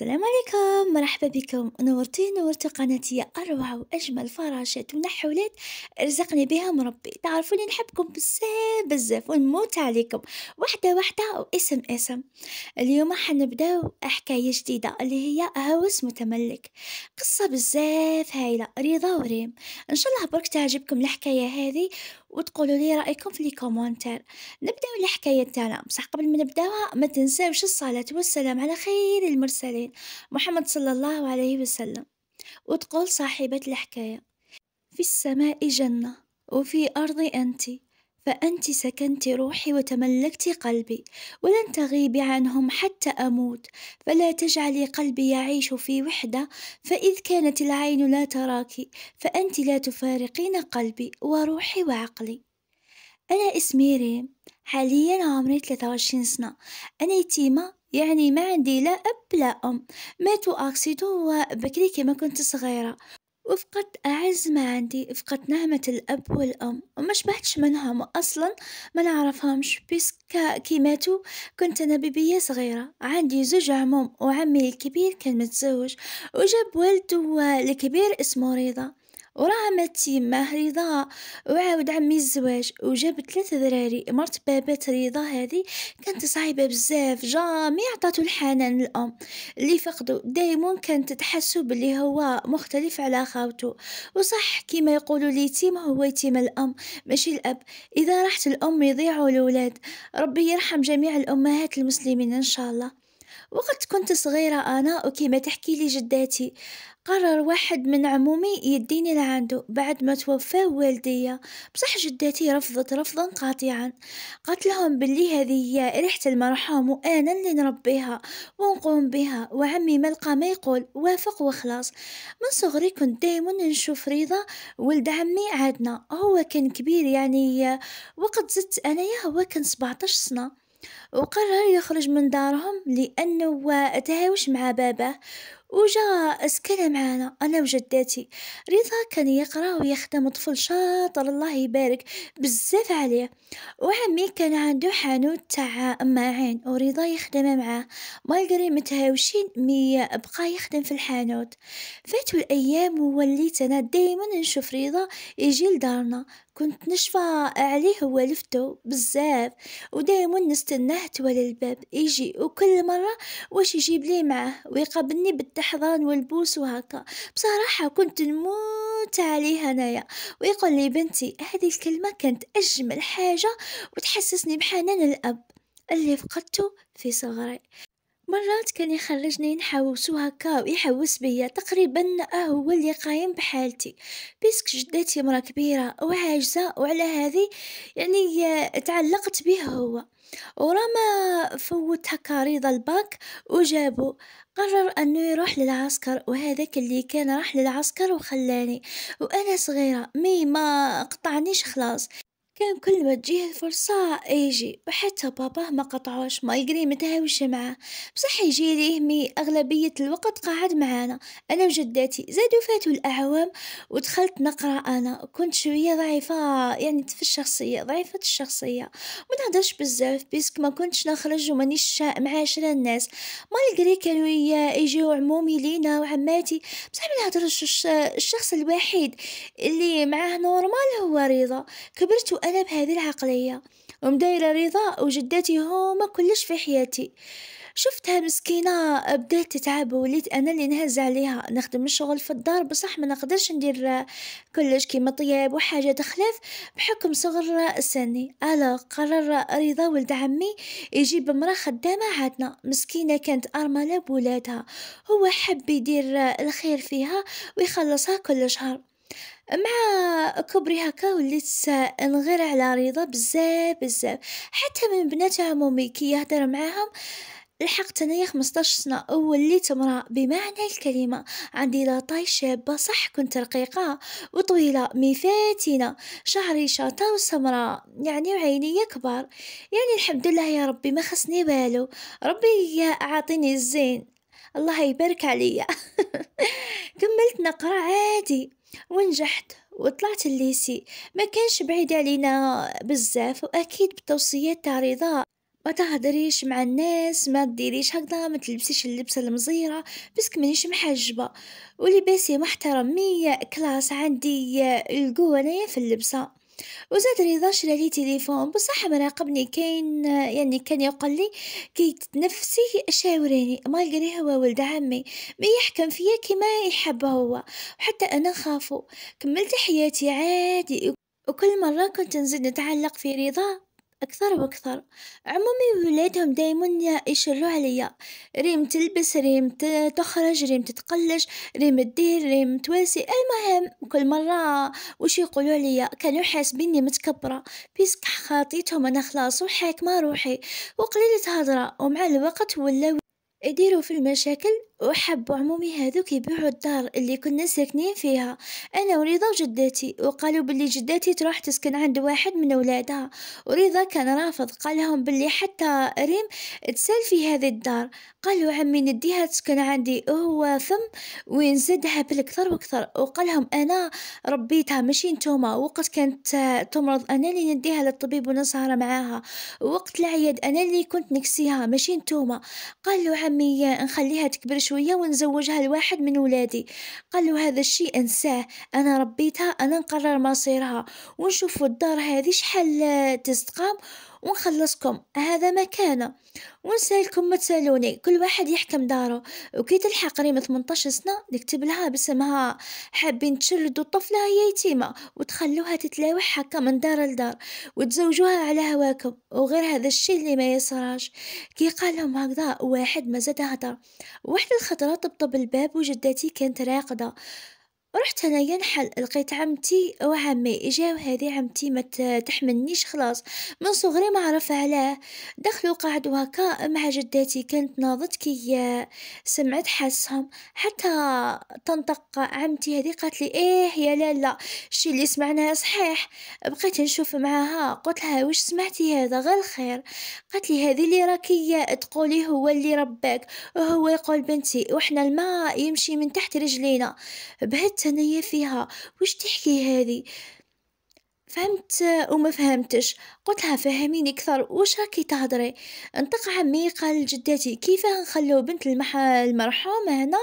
السلام عليكم مرحبا بكم نورتي نورتي قناتي أروع وأجمل فراشات ونحولات رزقني بها مربي تعرفوني نحبكم بزاف بزاف ونموت عليكم وحده وحده واسم اسم اليوم حنبداو حكاية جديدة اللي هي هوس متملك قصة بزاف هايلة رضا وريم إن شاء الله برك تعجبكم الحكاية هذه وتقولوا لي رايكم في لي كومونتير نبداو الحكايه تاعنا بصح قبل ما نبداوها ما تنساوش الصلاه والسلام على خير المرسلين محمد صلى الله عليه وسلم وتقول صاحبه الحكايه في السماء جنه وفي ارض انت فأنت سكنت روحي وتملكت قلبي ولن تغيبي عنهم حتى أموت فلا تجعلي قلبي يعيش في وحدة فإذ كانت العين لا تراك فأنت لا تفارقين قلبي وروحي وعقلي أنا اسمي ريم حاليا عمري 23 سنة أنا يتيمة يعني ما عندي لا أب لا أم ماتوا أكسيدو وبكري كما كنت صغيرة وفقدت أعز ما عندي فقدت نعمة الأب والأم وما شبعتش منهم أصلا ما نعرفهمش بيسكا كي ماتوا كنت أنا بيبية صغيرة عندي زوج عموم وعمي الكبير كان متزوج وجاب والده الكبير اسمه رضا وراها مات تيماه رضا وعاود عمي الزواج وجاب ثلاثة دراري مرت بابات رضا هذه كانت صعيبة بزاف جامي عطاتو الحنان الأم اللي فقدو دايما كانت تحسو باللي هو مختلف على خاوتو وصح كيما يقولوا اليتيم هو يتيم الأم ماشي الأب إذا راحت الأم يضيعوا الأولاد ربي يرحم جميع الأمهات المسلمين إن شاء الله وقت كنت صغيرة أنا وكما تحكي لي جداتي قرر واحد من عمومي يديني لعنده بعد ما توفى والديا بصح جداتي رفضت رفضا قاطعا قالت لهم باللي هذه هي ريحة المرحوم وأنا اللي نربيها ونقوم بها وعمي ما لقى ما يقول وافق وخلاص من صغري كنت دايما نشوف رضا ولد عمي عادنا هو كان كبير يعني وقت زدت أنايا هو كان 17 سنة وقرر يخرج من دارهم لأنه تهاوش مع باباه وجا سكن معانا أنا وجداتي رضا كان يقرأ ويخدم طفل شاطر الله يبارك بزاف عليه وعمي كان عنده حانوت تاع ماعين ورضا يخدم معاه مالقري متهاوشين مي بقى يخدم في الحانوت فاتوا الأيام ووليت أنا دايما نشوف رضا يجي لدارنا كنت نشفى عليه ولفته بزاف ودايما نستناه تولى الباب يجي وكل مرة واش يجيب لي معه ويقابلني بالتحضان والبوس وهكا بصراحة كنت نموت عليه هنايا ويقول لي بنتي هذه الكلمة كانت أجمل حاجة وتحسسني بحنان الأب اللي فقدته في صغري مرات كان يخرجني نحوسو هكا ويحوس بيا تقريبا أه هو اللي قايم بحالتي بيسك جدتي مرا كبيره وعاجزه وعلى هذه يعني آه، تعلقت به هو ورما فوت هكا رضا الباك وجابو قرر انه يروح للعسكر وهذاك اللي كان راح للعسكر وخلاني وانا صغيره مي ما قطعنيش خلاص كان كل ما تجيه الفرصة يجي وحتى باباه ما قطعوش يقري متهاوش معاه بصح يجي ليهمي أغلبية الوقت قاعد معانا أنا وجداتي زادوا فاتوا الأعوام ودخلت نقرأ أنا كنت شوية ضعيفة يعني في الشخصية ضعيفة الشخصية ما نهضرش بزاف بيسك ما كنتش نخرج ومانيش معاشرة الناس يقري كانوا يجيو عمومي لينا وعماتي بصح ما نهضرش الشخص الوحيد اللي معاه نورمال هو رضا كبرت أنا بهذه العقلية ومدايرة رضا وجدتي هما كلش في حياتي شفتها مسكينة بدات تتعب وليت أنا اللي نهز عليها نخدم الشغل في الدار بصح ما نقدرش ندير كلش كيما طياب وحاجة تخلف بحكم صغر سني ألا قرر رضا ولد عمي يجيب امرأة خدامة عادنا مسكينة كانت أرملة بولادها هو حب يدير الخير فيها ويخلصها كل شهر مع كبري هكا وليت نغير على رضا بزاف بزاف حتى من بناتها مومي كي يهضر معاهم لحقت انايا 15 سنه وليت امراه بمعنى الكلمه عندي لاطاي شابه صح كنت رقيقه وطويله مي فاتنه شعري شاطه وسمراء يعني وعيني كبار يعني الحمد لله يا ربي ما خصني والو ربي عاطيني الزين الله يبارك عليا كملت نقرا عادي ونجحت وطلعت الليسي ما كانش بعيد علينا بزاف واكيد بتوصيات تاع رضا ما تهدريش مع الناس ما ديريش هكذا ما تلبسيش اللبسه المزيره بسك مانيش محجبه ولباسي محترم مية كلاس عندي القوه انايا في اللبسه وزاد شرا لي تليفون بصح مراقبني كاين يعني كان يقول لي كي تتنفسي شاوريني ما لقري هو ولد عمي ما يحكم فيا كما يحب هو وحتى انا خافو كملت حياتي عادي وكل مرة كنت نزيد نتعلق في رضا أكثر وأكثر عمومي ولادهم دايما يشروا عليا ريم تلبس ريم تخرج ريم تتقلش ريم تدير ريم تواسي المهم كل مرة وش يقولوا عليا كانوا حاسبيني متكبرة بيسك خاطيتهم أنا خلاص ما روحي وقليلة هضرة ومع الوقت ولاو يديروا في المشاكل وحبوا عمومي هذوك يبيعوا الدار اللي كنا ساكنين فيها انا ورضا وجدتي وقالوا باللي جدتي تروح تسكن عند واحد من اولادها ورضا كان رافض قال لهم باللي حتى ريم تسال في هذه الدار قالوا عمي نديها تسكن عندي وهو فم وين بالكثر بالاكثر واكثر وقال لهم انا ربيتها ماشي نتوما وقت كانت تمرض انا اللي نديها للطبيب ونسهر معاها وقت العياد انا اللي كنت نكسيها ماشي نتوما قالوا عمي نخليها تكبر شوية ونزوجها لواحد من ولادي قال له هذا الشيء أنساه أنا ربيتها أنا نقرر مصيرها ونشوفوا الدار هذه شحال تستقام ونخلصكم هذا ما كان ونسالكم ما تسالوني كل واحد يحكم داره وكي تلحق ريم 18 سنة نكتب لها باسمها حابين تشردوا الطفلة هي يتيمة وتخلوها تتلاوح هكا من دار لدار وتزوجوها على هواكم وغير هذا الشي اللي ما يصراش كي قالهم هكذا واحد ما زاد هدر واحد الخطره طبطب الباب وجدتي كانت راقدة رحت انايا نحل لقيت عمتي وعمي اجاو هذه عمتي ما تحملنيش خلاص من صغري ما عرف علاه دخلوا قعدوا هكا مع جداتي كانت ناضت كي سمعت حسهم حتى تنطق عمتي هذه قالت لي ايه يا لالا الشي اللي سمعناه صحيح بقيت نشوف معاها قلت لها واش سمعتي هذا غير الخير قالت لي هذه اللي راكي تقولي هو اللي رباك وهو يقول بنتي وحنا الماء يمشي من تحت رجلينا بهت حتى أنايا فيها واش تحكي هذه فهمت وما فهمتش قلت لها فهميني اكثر واش راكي تهضري انطق عمي قال لجدتي كيفاه نخلو بنت المحل المرحومه هنا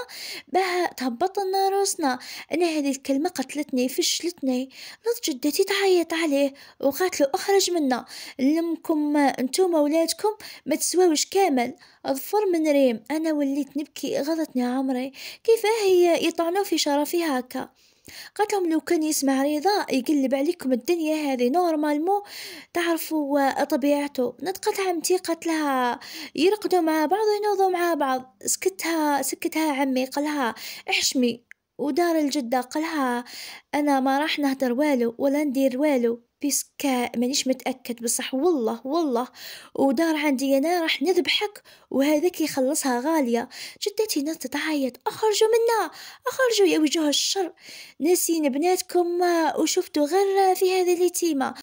باه تهبط لنا روسنا انا هذه الكلمه قتلتني فشلتني نط جدتي تعيط عليه وقالت له اخرج منا لمكم انتم ولادكم ما تسواوش كامل اظفر من ريم انا وليت نبكي غلطني عمري كيفاه هي يطعنوا في شرفي هكا قالت لهم لو كان يسمع رضا يقلب عليكم الدنيا هذه نورمال مو تعرفوا طبيعته نطقت عمتي قالت لها يرقدوا مع بعض وينوضوا مع بعض سكتها سكتها عمي قالها احشمي ودار الجدة قالها أنا ما راح نهدر والو ولا ندير والو بس كا مانيش متأكد بصح والله والله ودار عندي أنا راح نذبحك وهذاك يخلصها غالية جدتي ناس تتعيط أخرجوا منا أخرجوا يا وجوه الشر ناسين بناتكم وشفتوا غير في هذه اليتيمة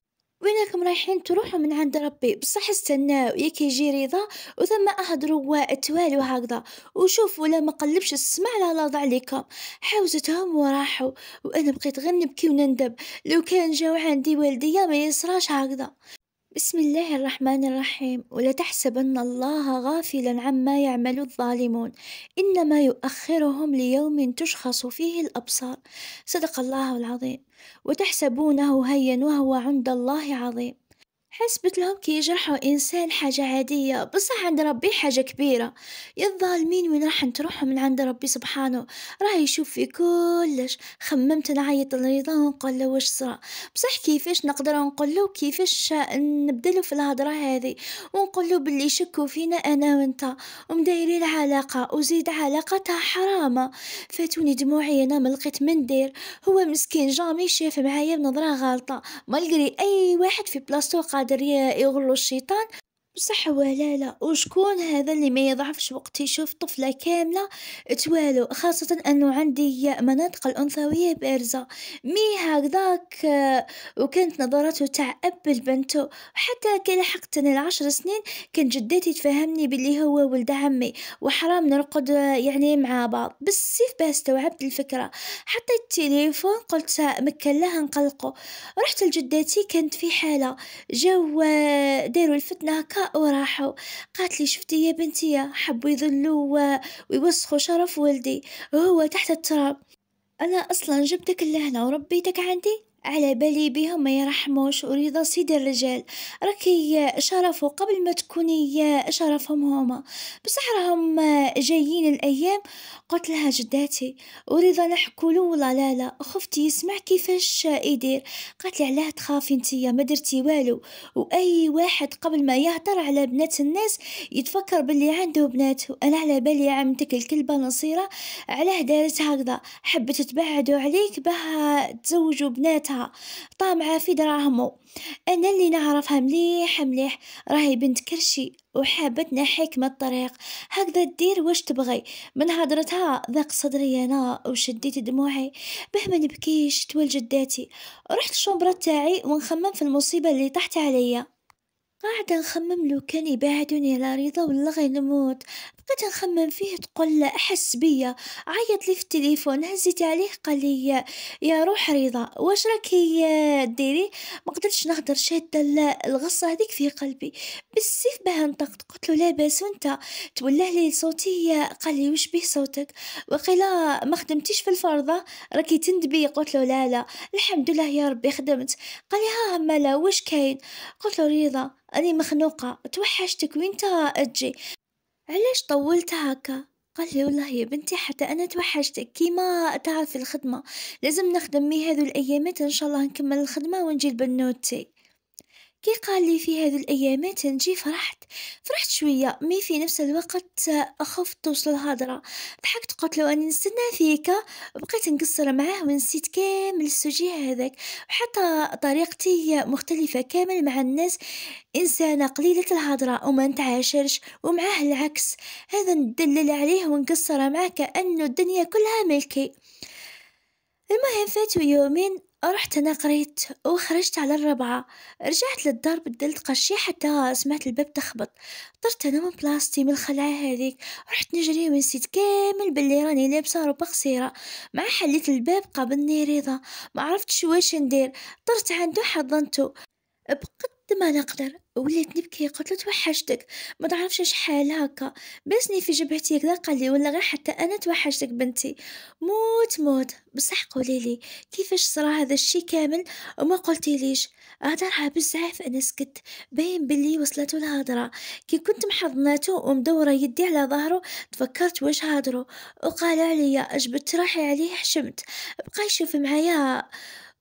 وينكم رايحين تروحوا من عند ربي بصح استناو ياك يجي رضا وثم أحد واتوالوا توالو هكذا وشوفوا لا ما قلبش السماء لا ضع عليكم حوزتهم وراحوا وانا بقيت غير نبكي ونندب لو كان جاو عندي والديا ما يصراش هكذا بسم الله الرحمن الرحيم ولا تحسبن الله غافلا عما يعمل الظالمون إنما يؤخرهم ليوم تشخص فيه الأبصار صدق الله العظيم وتحسبونه هين وهو عند الله عظيم حسبت لهم كي يجرحوا إنسان حاجة عادية بصح عند ربي حاجة كبيرة يا الظالمين وين راح تروحوا من عند ربي سبحانه راه يشوف في كلش خممت نعيط لرضا ونقول له واش صرا بصح كيفاش نقدر نقول له كيفاش نبدلو في الهضرة هذه ونقول له باللي شكوا فينا أنا وانت ومدايرين علاقة وزيد علاقتها حرامة فاتوني دموعي أنا ملقيت من دير هو مسكين جامي شاف معايا بنظرة غالطة ملقري أي واحد في بلاصتو قادر يغلو الشيطان بصح ولا لا وشكون هذا اللي ما يضعفش وقت يشوف طفله كامله توالو خاصه انه عندي مناطق الانثويه بارزه مي هكذاك وكانت نظراته تاع اب لبنته حتى كي لحقت انا العشر سنين كان جدتي تفهمني باللي هو ولد عمي وحرام نرقد يعني مع بعض بالسيف باه استوعبت الفكره حطيت التليفون قلت لها نقلقه رحت لجدتي كانت في حاله جو داروا الفتنه هكا لقاء وراحوا قالت لي شفتي يا بنتي حبوا يذلوا ويوسخوا شرف ولدي وهو تحت التراب أنا أصلا جبتك لهنا وربيتك عندي على بالي بهم ما يرحموش ورضا سيدي الرجال راكي شرفوا قبل ما تكوني شرفهم هما بصح راهم جايين الايام قلت لها جداتي ورضا نحكوا له والله لا لا خفت يسمع كيفاش يدير قالت لي علاه تخافي نتيا ما درتي والو واي واحد قبل ما يهتر على بنات الناس يتفكر باللي عنده بنات وانا على بالي عمتك الكلبه نصيره علاه دارت هكذا حبت تبعدوا عليك بها تزوجوا بناتها بنتها طامعة في دراهمو أنا اللي نعرفها مليح مليح راهي بنت كرشي وحابتنا حكمة الطريق هكذا دير واش تبغي من هدرتها ذاق صدري أنا وشديت دموعي به ما نبكيش تول جداتي رحت الشومبرة تاعي ونخمم في المصيبة اللي طحت عليا قاعدة نخمم لو كان يبعدوني على رضا ولا غير نموت بقيت نخمم فيه تقول أحس بيا عيط لي في التليفون هزيت عليه قال لي يا روح رضا واش راكي ديري ما قدرتش نهضر شاده الغصه هذيك في قلبي بالسيف باه نطقت قلت له لاباس وانت تولى لي صوتي قال لي واش بيه صوتك وقيلا ما خدمتيش في الفرضه راكي تندبي قلت له لا لا الحمد لله يا ربي خدمت قال لي ها مالا واش كاين قلت له رضا راني مخنوقه توحشتك وين تجي علاش طولت هكا؟ قال لي والله يا بنتي حتى انا توحشتك كيما تعرفي الخدمه لازم نخدم مي هذو الايامات ان شاء الله نكمل الخدمه ونجي لبنوتي كي قال لي في هذه الأيامات نجي فرحت فرحت شويه مي في نفس الوقت خفت توصل الهضره ضحكت قلت له اني نستنى فيك بقيت نقصر معاه ونسيت كامل السجية هذاك وحتى طريقتي مختلفه كامل مع الناس انسانه قليله الهضره وما نتعاشرش ومعاه العكس هذا ندلل عليه ونقصر معاه كانه الدنيا كلها ملكي المهم فاتوا يومين رحت أنا قريت وخرجت على الربعة رجعت للدار بدلت قرشي حتى سمعت الباب تخبط طرت أنا من بلاصتي من الخلعة هذيك رحت نجري ونسيت كامل بلي راني لابسة روبا قصيرة مع حليت الباب قابلني رضا ما عرفتش واش ندير طرت عندو حضنتو بقت ما نقدر وليت نبكي قلت له توحشتك ما تعرفش شحال هكا بسني في جبهتي هكذا قال لي ولا غير حتى انا توحشتك بنتي موت موت بصح قولي لي كيفاش صرا هذا الشي كامل وما قلتي ليش هضرها بزاف انا سكت باين بلي وصلته الهضره كي كنت محضناته ومدوره يدي على ظهره تفكرت واش هضره وقال عليا اجبت راحي عليه حشمت بقى يشوف معايا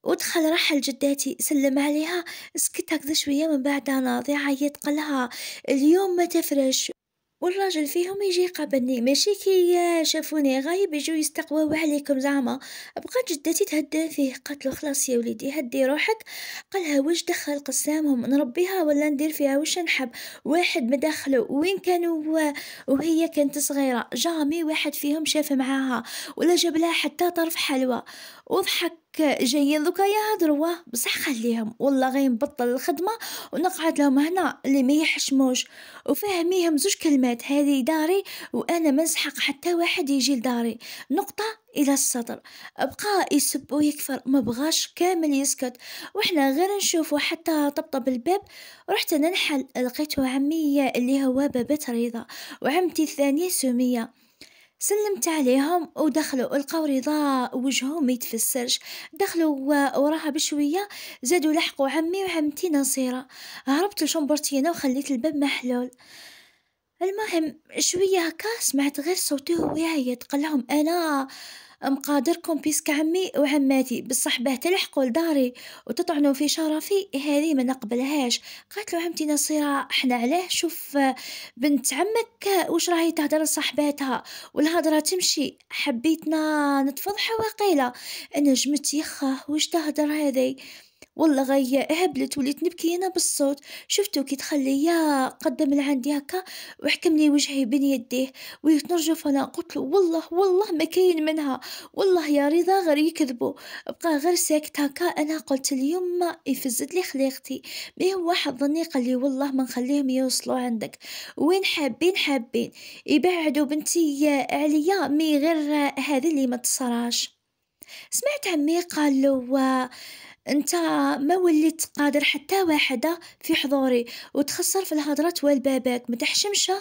ودخل رحل جداتي سلم عليها سكت هكذا شوية من بعد ناضي عيط قالها اليوم ما تفرش والراجل فيهم يجي قابلني ماشي كي شافوني غايب يجوا يستقواو عليكم زعما بقات جدتي تهدى فيه قالت له خلاص يا وليدي هدي روحك قالها واش دخل قسامهم نربيها ولا ندير فيها واش نحب واحد ما دخله وين كانوا وهي كانت صغيره جامي واحد فيهم شاف معاها ولا جاب لها حتى طرف حلوى وضحك جايين دوكا يهضروا بصح خليهم والله نبطل الخدمه ونقعد لهم هنا اللي ما يحشموش وفهميهم زوج كلمات هذه داري وانا ما نسحق حتى واحد يجي لداري نقطه الى السطر بقى يسب ويكفر ما بغاش كامل يسكت وحنا غير نشوفه حتى طبطب الباب رحت انا نحل لقيته عمي اللي هو بابت رضا وعمتي الثانيه سميه سلمت عليهم ودخلوا لقاو رضا وجهه ما يتفسرش دخلوا وراها بشويه زادوا لحقوا عمي وعمتي نصيره هربت لشمبرتي انا وخليت الباب محلول المهم شويه هكا سمعت غير صوته وهو يعيط قال لهم انا مقادركم بيسك عمي وعماتي بصح باه تلحقوا لداري وتطعنوا في شرفي هذه ما نقبلهاش قالت له عمتي نصيرة احنا علاه شوف بنت عمك واش راهي تهدر لصاحباتها والهضره تمشي حبيتنا نتفضحوا وقيله انا جمت يخه واش تهدر هذه والله غيا هبلت وليت نبكي انا بالصوت شفتو كي دخل ليا قدم لعندي هكا وحكم لي وجهي بين يديه وليت نرجف انا قلت له والله والله ما كاين منها والله يا رضا غير يكذبوا بقى غير ساكت هكا انا قلت اليوم ما يفزت لي خليقتي مي هو حظني قال لي والله ما نخليهم يوصلوا عندك وين حابين حابين يبعدوا بنتي عليا مي غير هذه اللي ما تصراش سمعت عمي قال له انت ما وليت قادر حتى واحدة في حضوري وتخسر في الهضرات والباباك تحشمش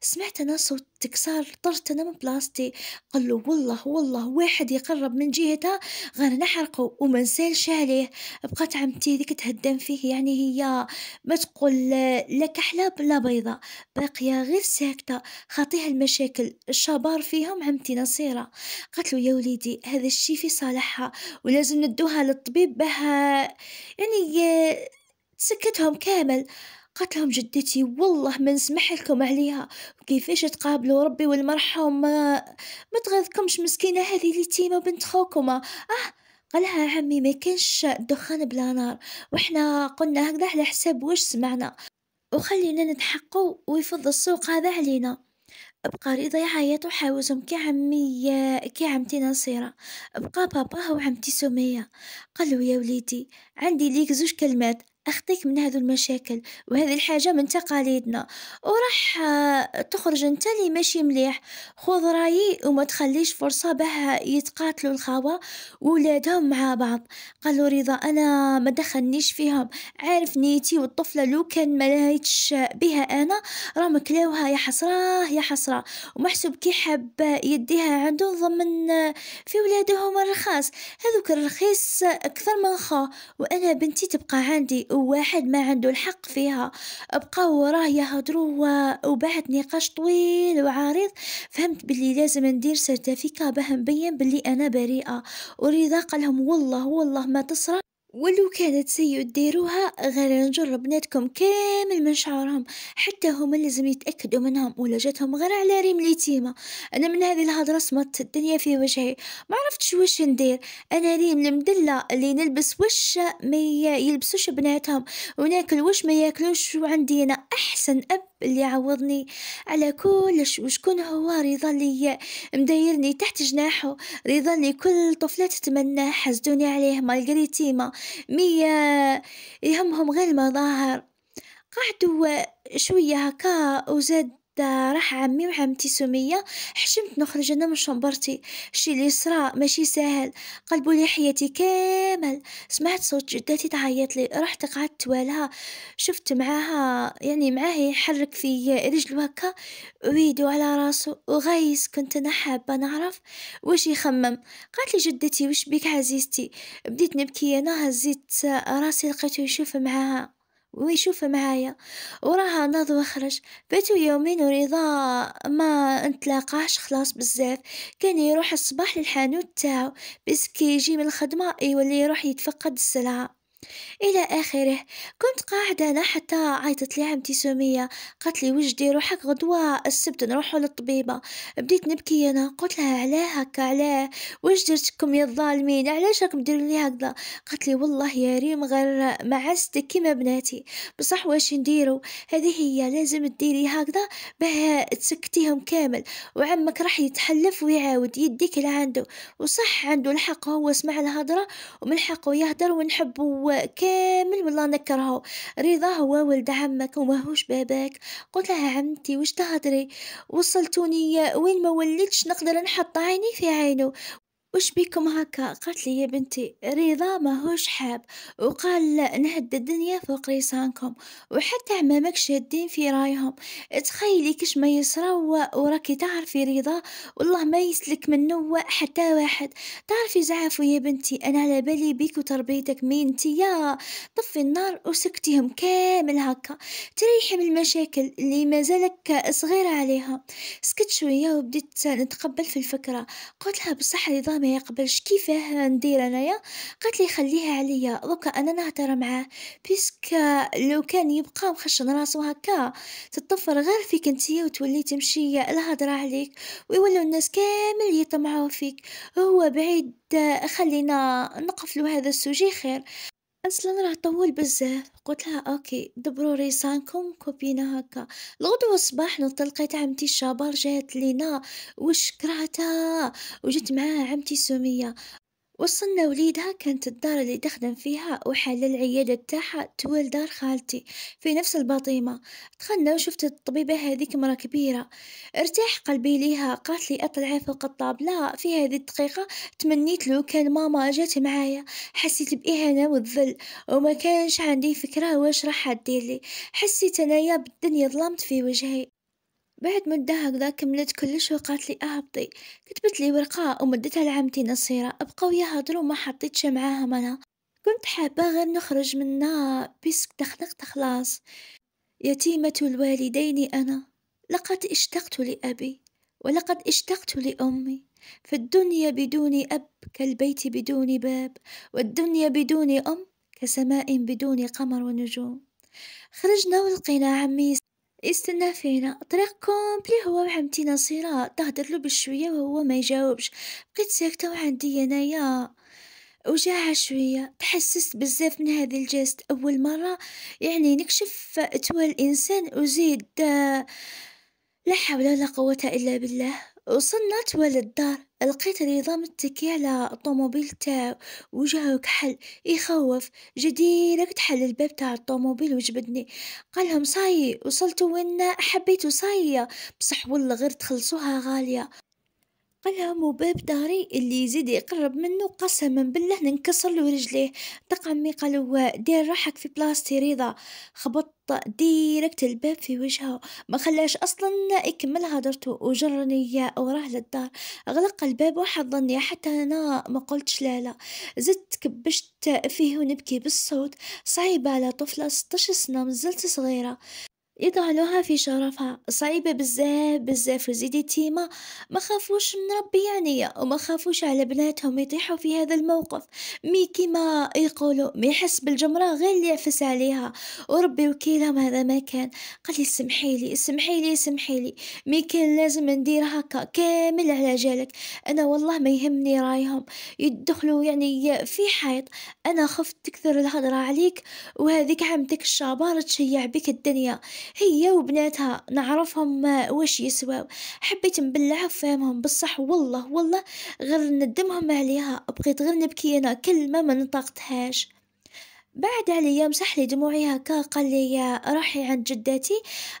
سمعت انا صوت تكسار طرت انا من بلاستي قال له والله والله واحد يقرب من جهته غير نحرقه وما نسالش عليه بقات عمتي ذيك تهدم فيه يعني هي ما تقول لا كحله لا بيضة باقيه غير ساكته خاطيها المشاكل الشبار فيهم عمتي نصيره قالت له يا وليدي هذا الشي في صالحها ولازم ندوها للطبيب بها يعني تسكتهم كامل قالت لهم جدتي والله ما نسمح لكم عليها كيفاش تقابلوا ربي والمرحوم ما, ما تغذكمش مسكينة هذه اليتيمة بنت خوكما اه قالها عمي ما كانش دخان بلا نار وإحنا قلنا هكذا على حساب واش سمعنا وخلينا نتحقوا ويفض السوق هذا علينا بقى رضا يعيط وحاوزهم كي عمي كي عمتي نصيرة بقى باباه وعمتي سمية قالوا يا وليدي عندي ليك زوج كلمات أخطيك من هذو المشاكل وهذه الحاجة من تقاليدنا وراح آه، تخرج انت اللي ماشي مليح خذ رايي وما تخليش فرصة باه يتقاتلوا الخاوة وولادهم مع بعض قالوا رضا أنا ما دخلنيش فيهم عارف نيتي والطفلة لو كان ما بها أنا رام كلاوها يا حسراه يا حسرة ومحسوب كي حاب يديها عنده ضمن في ولادهم الرخاص هذوك الرخيص أكثر من خو وأنا بنتي تبقى عندي واحد ما عنده الحق فيها بقاو وراه يهضروا وبعد نقاش طويل وعريض فهمت بلي لازم ندير سيرتيفيكا باه نبين بلي انا بريئه ورضا قالهم والله والله ما تصرى ولو كانت سيء ديروها غير نجر بناتكم كامل من شعرهم حتى هما لازم يتأكدوا منهم ولا جاتهم غير على ريم اليتيمة أنا من هذه الهضرة صمت الدنيا في وجهي ما عرفتش واش ندير أنا ريم المدلة اللي نلبس وش ما يلبسوش بناتهم وناكل وش ما ياكلوش وعندي أنا أحسن أب اللي عوضني على كلش وشكون هو رضا اللي مدايرني تحت جناحه رضا اللي كل طفلة تتمنى حسدوني عليه مالقري تيما مية يهمهم غير المظاهر قعدوا شوية هكا وزاد حتى راح عمي وعمتي سمية حشمت نخرج أنا من شمبرتي الشي اللي صرا ماشي ساهل قلبوا لي حياتي كامل سمعت صوت جداتي تعيط لي رحت قعدت والها شفت معاها يعني معاه يحرك في رجلو هكا ويدو على راسو وغيس كنت أنا حابة نعرف واش يخمم قالت لي جدتي واش بيك عزيزتي بديت نبكي أنا هزيت راسي لقيتو يشوف معاها ويشوفها معايا وراها ناض وخرج باتو يومين ورضا ما نتلاقاش خلاص بزاف كان يروح الصباح للحانوت تاعو بس كي يجي من الخدمة يولي يروح يتفقد السلعة إلى آخره كنت قاعدة أنا حتى عيطت لي عمتي سمية قالت لي وش دير روحك غدوة السبت نروحوا للطبيبة بديت نبكي أنا قلت لها علاه هكا علاه واش درتكم يا الظالمين علاش راكم ديروا لي هكذا قالت لي والله يا ريم غير عستك كيما بناتي بصح واش نديرو هذه هي لازم ديري هكذا باه تسكتيهم كامل وعمك راح يتحلف ويعاود يديك لعندو وصح عنده الحق هو سمع الهضرة ومن حقه يهدر ونحبه كامل كامل آه، والله نكرهو رضا هو ولد عمك وماهوش باباك قلت لها عمتي واش تهضري وصلتوني آه، وين ما وليتش نقدر نحط عيني في عينو وش بيكم هكا قالت لي يا بنتي رضا ماهوش حاب وقال نهد الدنيا فوق ريسانكم وحتى عمامك شادين في رايهم تخيلي كش ما يسروا وراكي تعرفي رضا والله ما يسلك منه حتى واحد تعرفي زعفو يا بنتي انا على بالي بيك وتربيتك مين انتي يا طفي النار وسكتيهم كامل هكا تريحي من المشاكل اللي مازالك صغيرة عليها سكت شوية وبديت نتقبل في الفكرة قلت لها بصح رضا ما يقبلش كيفاه ندير انايا قالت لي خليها عليا دوكا انا نهضر معاه بيسك لو كان يبقى مخشن راسو هكا تطفر غير فيك انتيا وتولي تمشي الهضره عليك ويولوا الناس كامل يطمعوا فيك هو بعيد خلينا نقفلوا هذا السوجي خير أصلًا راح طول بزاف قلت لها أوكي دبروا ريسانكم كوبينا هاكا، الغدوة الصباح نوضت لقيت عمتي الشابر جات لينا وشكرتها وجت وجات معاها عمتي سمية. وصلنا وليدها كانت الدار اللي تخدم فيها وحل العيادة تاعها تول دار خالتي في نفس الباطيمة دخلنا وشفت الطبيبة هذيك مرة كبيرة ارتاح قلبي ليها قالت لي اطلعي فوق الطابلة في هذه الدقيقة تمنيت لو كان ماما جات معايا حسيت بإهانة والذل وما كانش عندي فكرة واش راح دير لي حسيت انايا بالدنيا ظلمت في وجهي بعد مدة هكذا كملت كلش وقالت لي أهبطي كتبت لي ورقة ومدتها لعمتي نصيرة أبقى وياها يهضروا ما حطيتش معاهم أنا كنت حابة غير نخرج منا بسك تخنقت خلاص يتيمة الوالدين أنا لقد اشتقت لأبي ولقد اشتقت لأمي فالدنيا بدون أب كالبيت بدون باب والدنيا بدون أم كسماء بدون قمر ونجوم خرجنا ولقينا عمي استنى فينا طريق كومبلي هو وعمتي نصيرة تهدر له بشوية وهو ما يجاوبش بقيت ساكتة وعندي انايا وجاعة شوية تحسست بزاف من هذا الجست أول مرة يعني نكشف أتوى الإنسان وزيد لا حول ولا قوة إلا بالله وصلنا توا للدار لقيت نظام التكي على الطوموبيل تاعو وجاو كحل يخوف جدي راك حل الباب تاع الطوموبيل وجبدني قالهم صاي وصلت وين حبيتو صاي بصح والله غير تخلصوها غالية قالهم وباب داري اللي يزيد يقرب منه قسما بالله ننكسر له رجليه طق عمي قالوا دير راحك في بلاصتي رضا خبط خطأ ديركت الباب في وجهه ما خلاش أصلا يكمل هدرته وجرني وراه للدار غلق الباب وحضني حتى أنا ما قلتش لا لا زدت كبشت فيه ونبكي بالصوت صعيبة على طفلة 16 سنة مازلت صغيرة يطعنوها في شرفها صعيبة بزاف بزاف وزيد تيما ما خافوش من ربي يعني وما خافوش على بناتهم يطيحوا في هذا الموقف مي كيما يقولوا ما يحس بالجمرة غير اللي يعفس عليها وربي وكيلهم هذا ما كان قال لي سمحي لي سمحي لي سمحي لي مي كان لازم ندير هكا كامل على جالك انا والله ما يهمني رايهم يدخلوا يعني في حيط انا خفت تكثر الهضرة عليك وهذيك عمتك الشابارة تشيع بك الدنيا هي وبناتها نعرفهم واش يسواو حبيت نبلع فهمهم بصح والله والله غير ندمهم عليها بقيت غير نبكي انا كلمه ما نطقتهاش بعد عليا مسح لي دموعي هكا قال لي روحي عند جداتي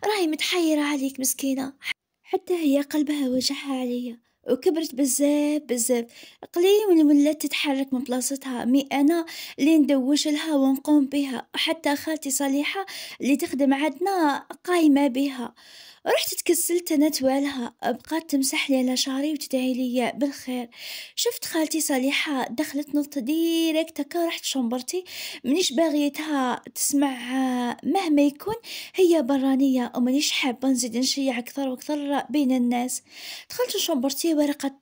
راهي متحيره عليك مسكينه حتى هي قلبها وجعها عليا وكبرت بزاف بزاف قليل من ولات تتحرك من بلاصتها مي انا اللي ندوش لها ونقوم بها حتى خالتي صالحة اللي تخدم عندنا قايمة بها رحت تكسلت أنا توالها بقات تمسح لي على شعري وتدعي لي بالخير شفت خالتي صالحة دخلت نط ديريكت هكا رحت شمبرتي منيش باغيتها تسمع مهما يكون هي برانية ومانيش حابة نزيد نشيع أكثر وأكثر بين الناس دخلت شمبرتي ورقة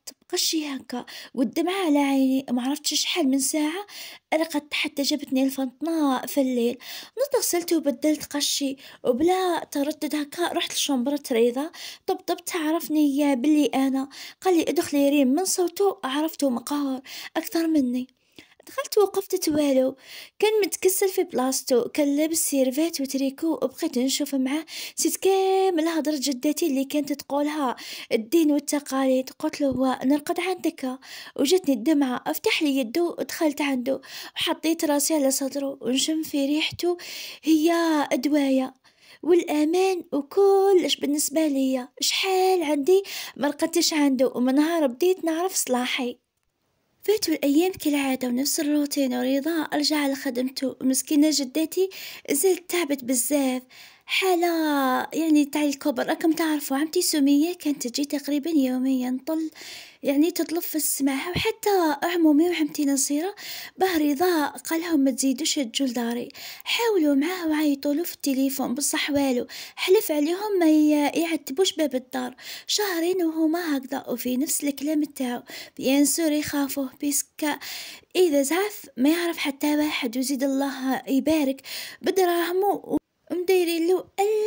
هكا والدمعة على عيني ما عرفتش شحال من ساعة رقدت حتى جابتني الفنطنة في الليل نوض غسلت وبدلت قشي وبلا تردد هكا رحت لشمبرة طب طبطبت عرفني بلي انا قال لي ادخلي ريم من صوته عرفته مقهور اكثر مني دخلت وقفت توالو كان متكسل في بلاصتو كان لابس سيرفات وتريكو وبقيت نشوف معاه سيت كامل هضر جدتي اللي كانت تقولها الدين والتقاليد قلت له هو نرقد عندك وجتني الدمعة افتح لي يدو ودخلت عنده وحطيت راسي على صدره ونشم في ريحته هي أدوية والامان وكلش بالنسبه ليا شحال عندي ما عنده ومن نهار بديت نعرف صلاحي بيت الأيام كالعادة ونفس الروتين ورضا أرجع لخدمته مسكينة جدتي زادت تعبت بزاف حالة يعني تاع الكبر راكم تعرفوا عمتي سمية كانت تجي تقريبا يوميا طل يعني تطلب في السماحة وحتى عمومي وعمتي نصيرة به رضا قالهم ما تزيدوش الجول داري حاولوا معاه وعيطوا له في التليفون بصح والو حلف عليهم ما يعتبوش باب الدار شهرين وهما هكذا وفي نفس الكلام تاعو بيان سور يخافوه بيسكا اذا زعف ما يعرف حتى واحد وزيد الله يبارك بدراهمو دايرين له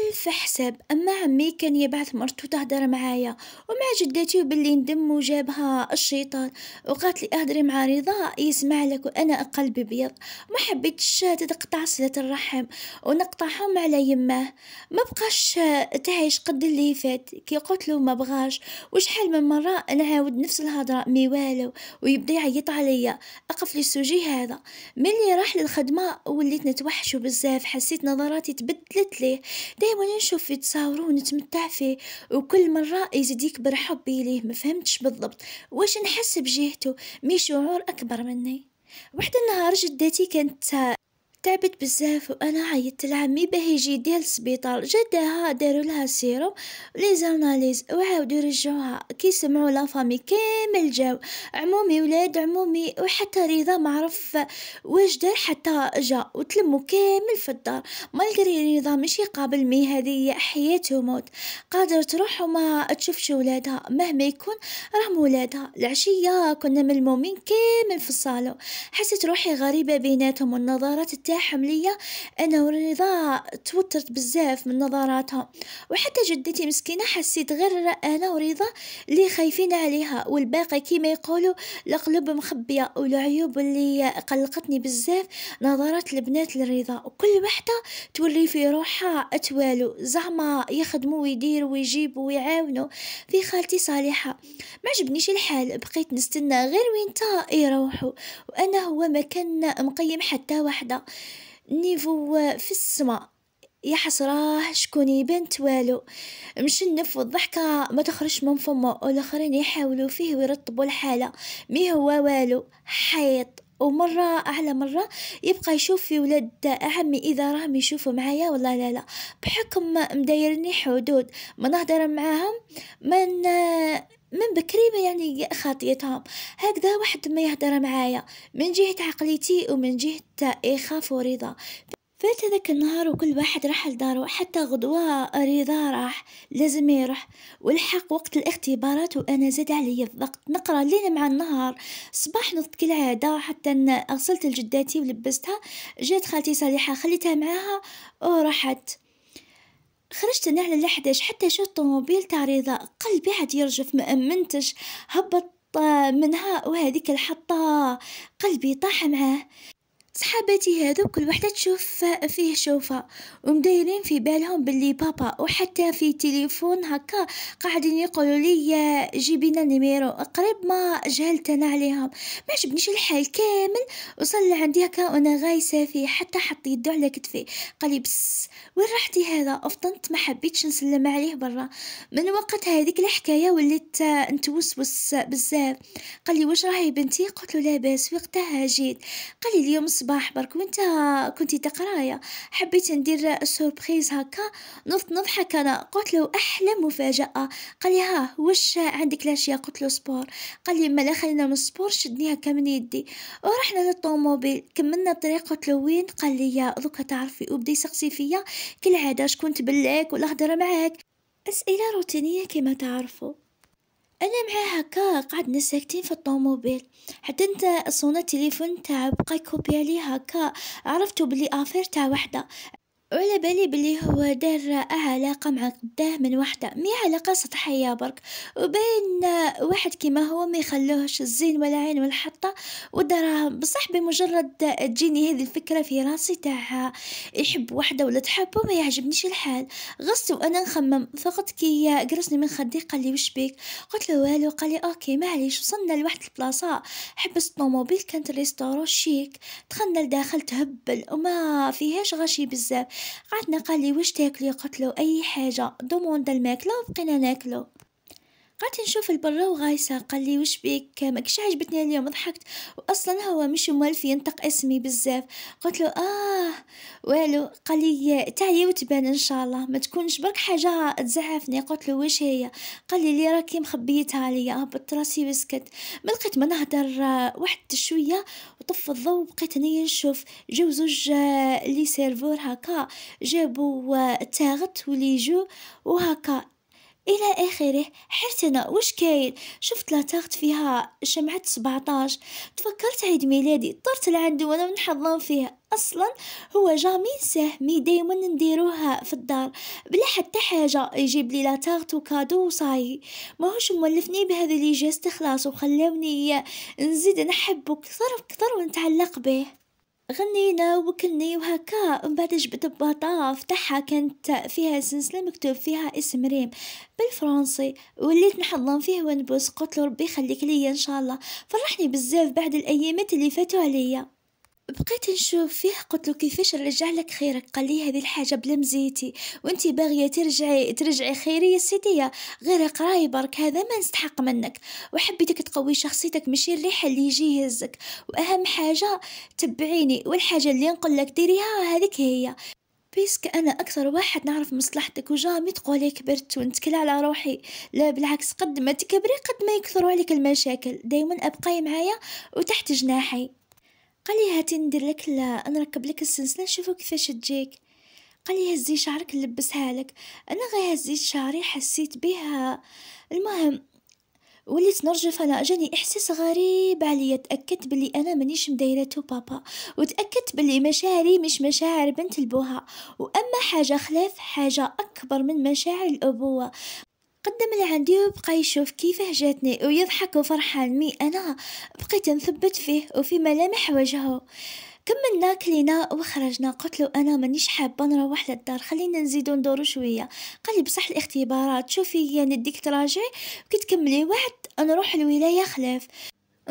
ألف حساب أما عمي كان يبعث مرتو تهدر معايا ومع جدتي وبلي ندم وجابها الشيطان وقالت لي أهدري مع رضا يسمع لك وأنا قلبي بيض ما حبيتش تقطع صلة الرحم ونقطعهم على يماه ما بقاش تعيش قد اللي فات كي قلت له ما بغاش وشحال من مرة نعاود نفس الهضرة مي والو ويبدا يعيط عليا أقف السوجي هذا ملي راح للخدمة وليت نتوحش بزاف حسيت نظراتي تبدل بدلت ليه دايما نشوف يتصاوروا ونتمتع فيه وكل مرة يزيد يكبر حبي ليه ما فهمتش بالضبط واش نحس بجهته مي شعور أكبر مني واحد النهار جدتي كانت تعبت بزاف وانا عيطت لعمي باه يجي يديها للسبيطار جداها داروا لها سيروم لي زاناليز وعاودوا يرجعوها كي سمعوا لا فامي كامل جاو عمومي ولاد عمومي وحتى رضا ما عرف واش دار حتى جا وتلموا كامل في الدار مالغري رضا ماشي قابل مي هذه حياته موت قادر تروح وما تشوفش ولادها مهما يكون راهم ولادها العشيه كنا ملمومين كامل في الصالون حسيت روحي غريبه بيناتهم والنظرات تاعهم ليا انا ورضا توترت بزاف من نظراتهم وحتى جدتي مسكينه حسيت غير انا ورضا اللي خايفين عليها والباقي كيما يقولوا القلوب مخبيه والعيوب اللي قلقتني بزاف نظرات البنات لرضا وكل وحده تولي في روحها اتوالو زعما يخدموا ويديروا ويجيبوا ويعاونوا في خالتي صالحه ما عجبنيش الحال بقيت نستنى غير وين تا يروحوا وانا هو ما كان مقيم حتى وحده نيفو في السما يا حسراه شكون يبان والو مشنف والضحكة ما تخرج من فمه والاخرين يحاولوا فيه ويرطبوا الحالة مي هو والو حيط ومرة على مرة يبقى يشوف في ولاد عمي إذا راهم يشوفوا معايا ولا لا لا بحكم مدايرني حدود ما نهضر معاهم ما من بكري يعني خاطيتهم هكذا واحد ما يهدر معايا من جهة عقليتي ومن جهة إخاف ورضا فات هذاك النهار وكل واحد راح لدارو حتى غدوة رضا راح لازم يروح والحق وقت الاختبارات وانا زاد عليا الضغط نقرا ليل مع النهار صباح نضت كالعادة حتى ارسلت الجداتي ولبستها جات خالتي صالحة خليتها معاها وراحت خرجت أنا على الحداش حتى شفت طوموبيل تاع رضا قلبي عاد يرجف ما أمنتش هبط منها وهذيك الحطة قلبي طاح معاه صحابتي هذو كل وحده تشوف فيه شوفة ومدايرين في بالهم باللي بابا وحتى في تليفون هكا قاعدين يقولوا لي جيبينا نيميرو قريب ما جهلت انا عليهم ما عجبنيش الحال كامل وصل لعندي هكا وانا غايسه فيه حتى حط يده على كتفي قال لي بس وين رحتي هذا افطنت ما حبيتش نسلم عليه برا من وقت هذيك الحكايه وليت نتوسوس بزاف قال لي واش راهي بنتي قلت له لاباس وقتها جيت قال لي اليوم الصباح برك وانت كنتي تقرايا حبيت ندير سوربريز هكا نفط نضحك انا قلت له احلى مفاجاه قال لي ها واش عندك لاشياء قلت له سبور قال لي لا خلينا من السبور شدني هكا من يدي ورحنا للطوموبيل كملنا الطريق قلت له وين قال لي يا دوكا تعرفي وبدا يسقسي فيا كالعاده شكون تبلاك ولا هضره معاك اسئله روتينيه كما تعرفوا أنا معاه هكا قعدنا ساكتين في الطوموبيل حتى نتا صونا التليفون تاع بقى عليه هكا عرفتو بلي أفير تاع وحدة على بالي بلي هو دار علاقة مع قداه من وحدة مي علاقة سطحية برك وبين واحد كيما هو ما يخلوهش الزين ولا عين ولا حطة ودراهم بصح بمجرد تجيني هذه الفكرة في راسي تاع يحب وحدة ولا تحبه ما يعجبنيش الحال غصت وانا نخمم فقط كي قرصني من خدي قال لي وش بيك قلت له والو قال لي اوكي معليش وصلنا لواحد البلاصة حبس الطوموبيل كانت ريستورو شيك دخلنا لداخل تهبل وما فيهاش غاشي بزاف قعدنا قال لي واش تاكلي قلت له اي حاجه دوموند الماكله وبقينا ناكلو قعدت نشوف البرا وغايسة قال لي وش بيك ماكش عجبتني اليوم ضحكت وأصلا هو مش مولف ينطق اسمي بزاف قلت له آه والو قال لي تعي وتبان إن شاء الله ما تكونش برك حاجة تزعفني قلت له وش هي قال لي لي راكي مخبيتها عليا هبط راسي وسكت ما لقيت ما نهدر واحد شوية وطف الضوء بقيت انا نشوف جو زوج آه، لي سيرفور هكا جابوا آه، تاغت وليجو جو وهكا الى اخره حرت انا واش كاين شفت لا تاخت فيها شمعة 17 تفكرت عيد ميلادي طرت لعندو وانا منحضن فيه اصلا هو جامي مي دايما نديروها في الدار بلا حتى حاجه يجيب لي لا تاخت وكادو وصاي ماهوش مولفني بهذا لي جيست خلاص وخلاوني نزيد نحبه كثر بكثر ونتعلق به غنينا وكلني وهكا من بعد جبت بطاطا فتحها كانت فيها سلسلة مكتوب فيها اسم ريم بالفرنسي وليت نحضن فيه ونبوس قلت له ربي يخليك ليا ان شاء الله فرحني بزاف بعد الايامات اللي فاتوا عليا بقيت نشوف فيه قلت له كيفاش نرجع لك خيرك قال لي هذه الحاجه بلا مزيتي وانت باغيه ترجعي ترجعي خيري يا سيدي غير قراي برك هذا ما نستحق منك وحبيتك تقوي شخصيتك ماشي الريح اللي يجي يهزك واهم حاجه تبعيني والحاجه اللي نقول لك ديريها هذيك هي بيسك انا اكثر واحد نعرف مصلحتك وجامي تقولي كبرت ونتكل على روحي لا بالعكس قد ما تكبري قد ما يكثروا عليك المشاكل دايما ابقاي معايا وتحت جناحي قال لي هاتي ندير لك نركب لك السنسله نشوفو كيفاش تجيك قال لي هزي شعرك نلبسها لك انا غير هزيت شعري حسيت بها المهم وليت نرجف انا جاني احساس غريب عليا تاكدت بلي انا مانيش مدايرته بابا وتاكدت بلي مشاعري مش مشاعر بنت البوها واما حاجه خلاف حاجه اكبر من مشاعر الابوه قدم لعندي وبقى يشوف كيفه جاتني ويضحك وفرحان مي أنا بقيت نثبت فيه وفي ملامح وجهه كملنا كلينا وخرجنا قلت له انا مانيش حابه نروح للدار خلينا نزيدو ندورو شويه قال لي بصح الاختبارات شوفي يعني نديك تراجعي كي تكملي وعد نروح الولايه خلاف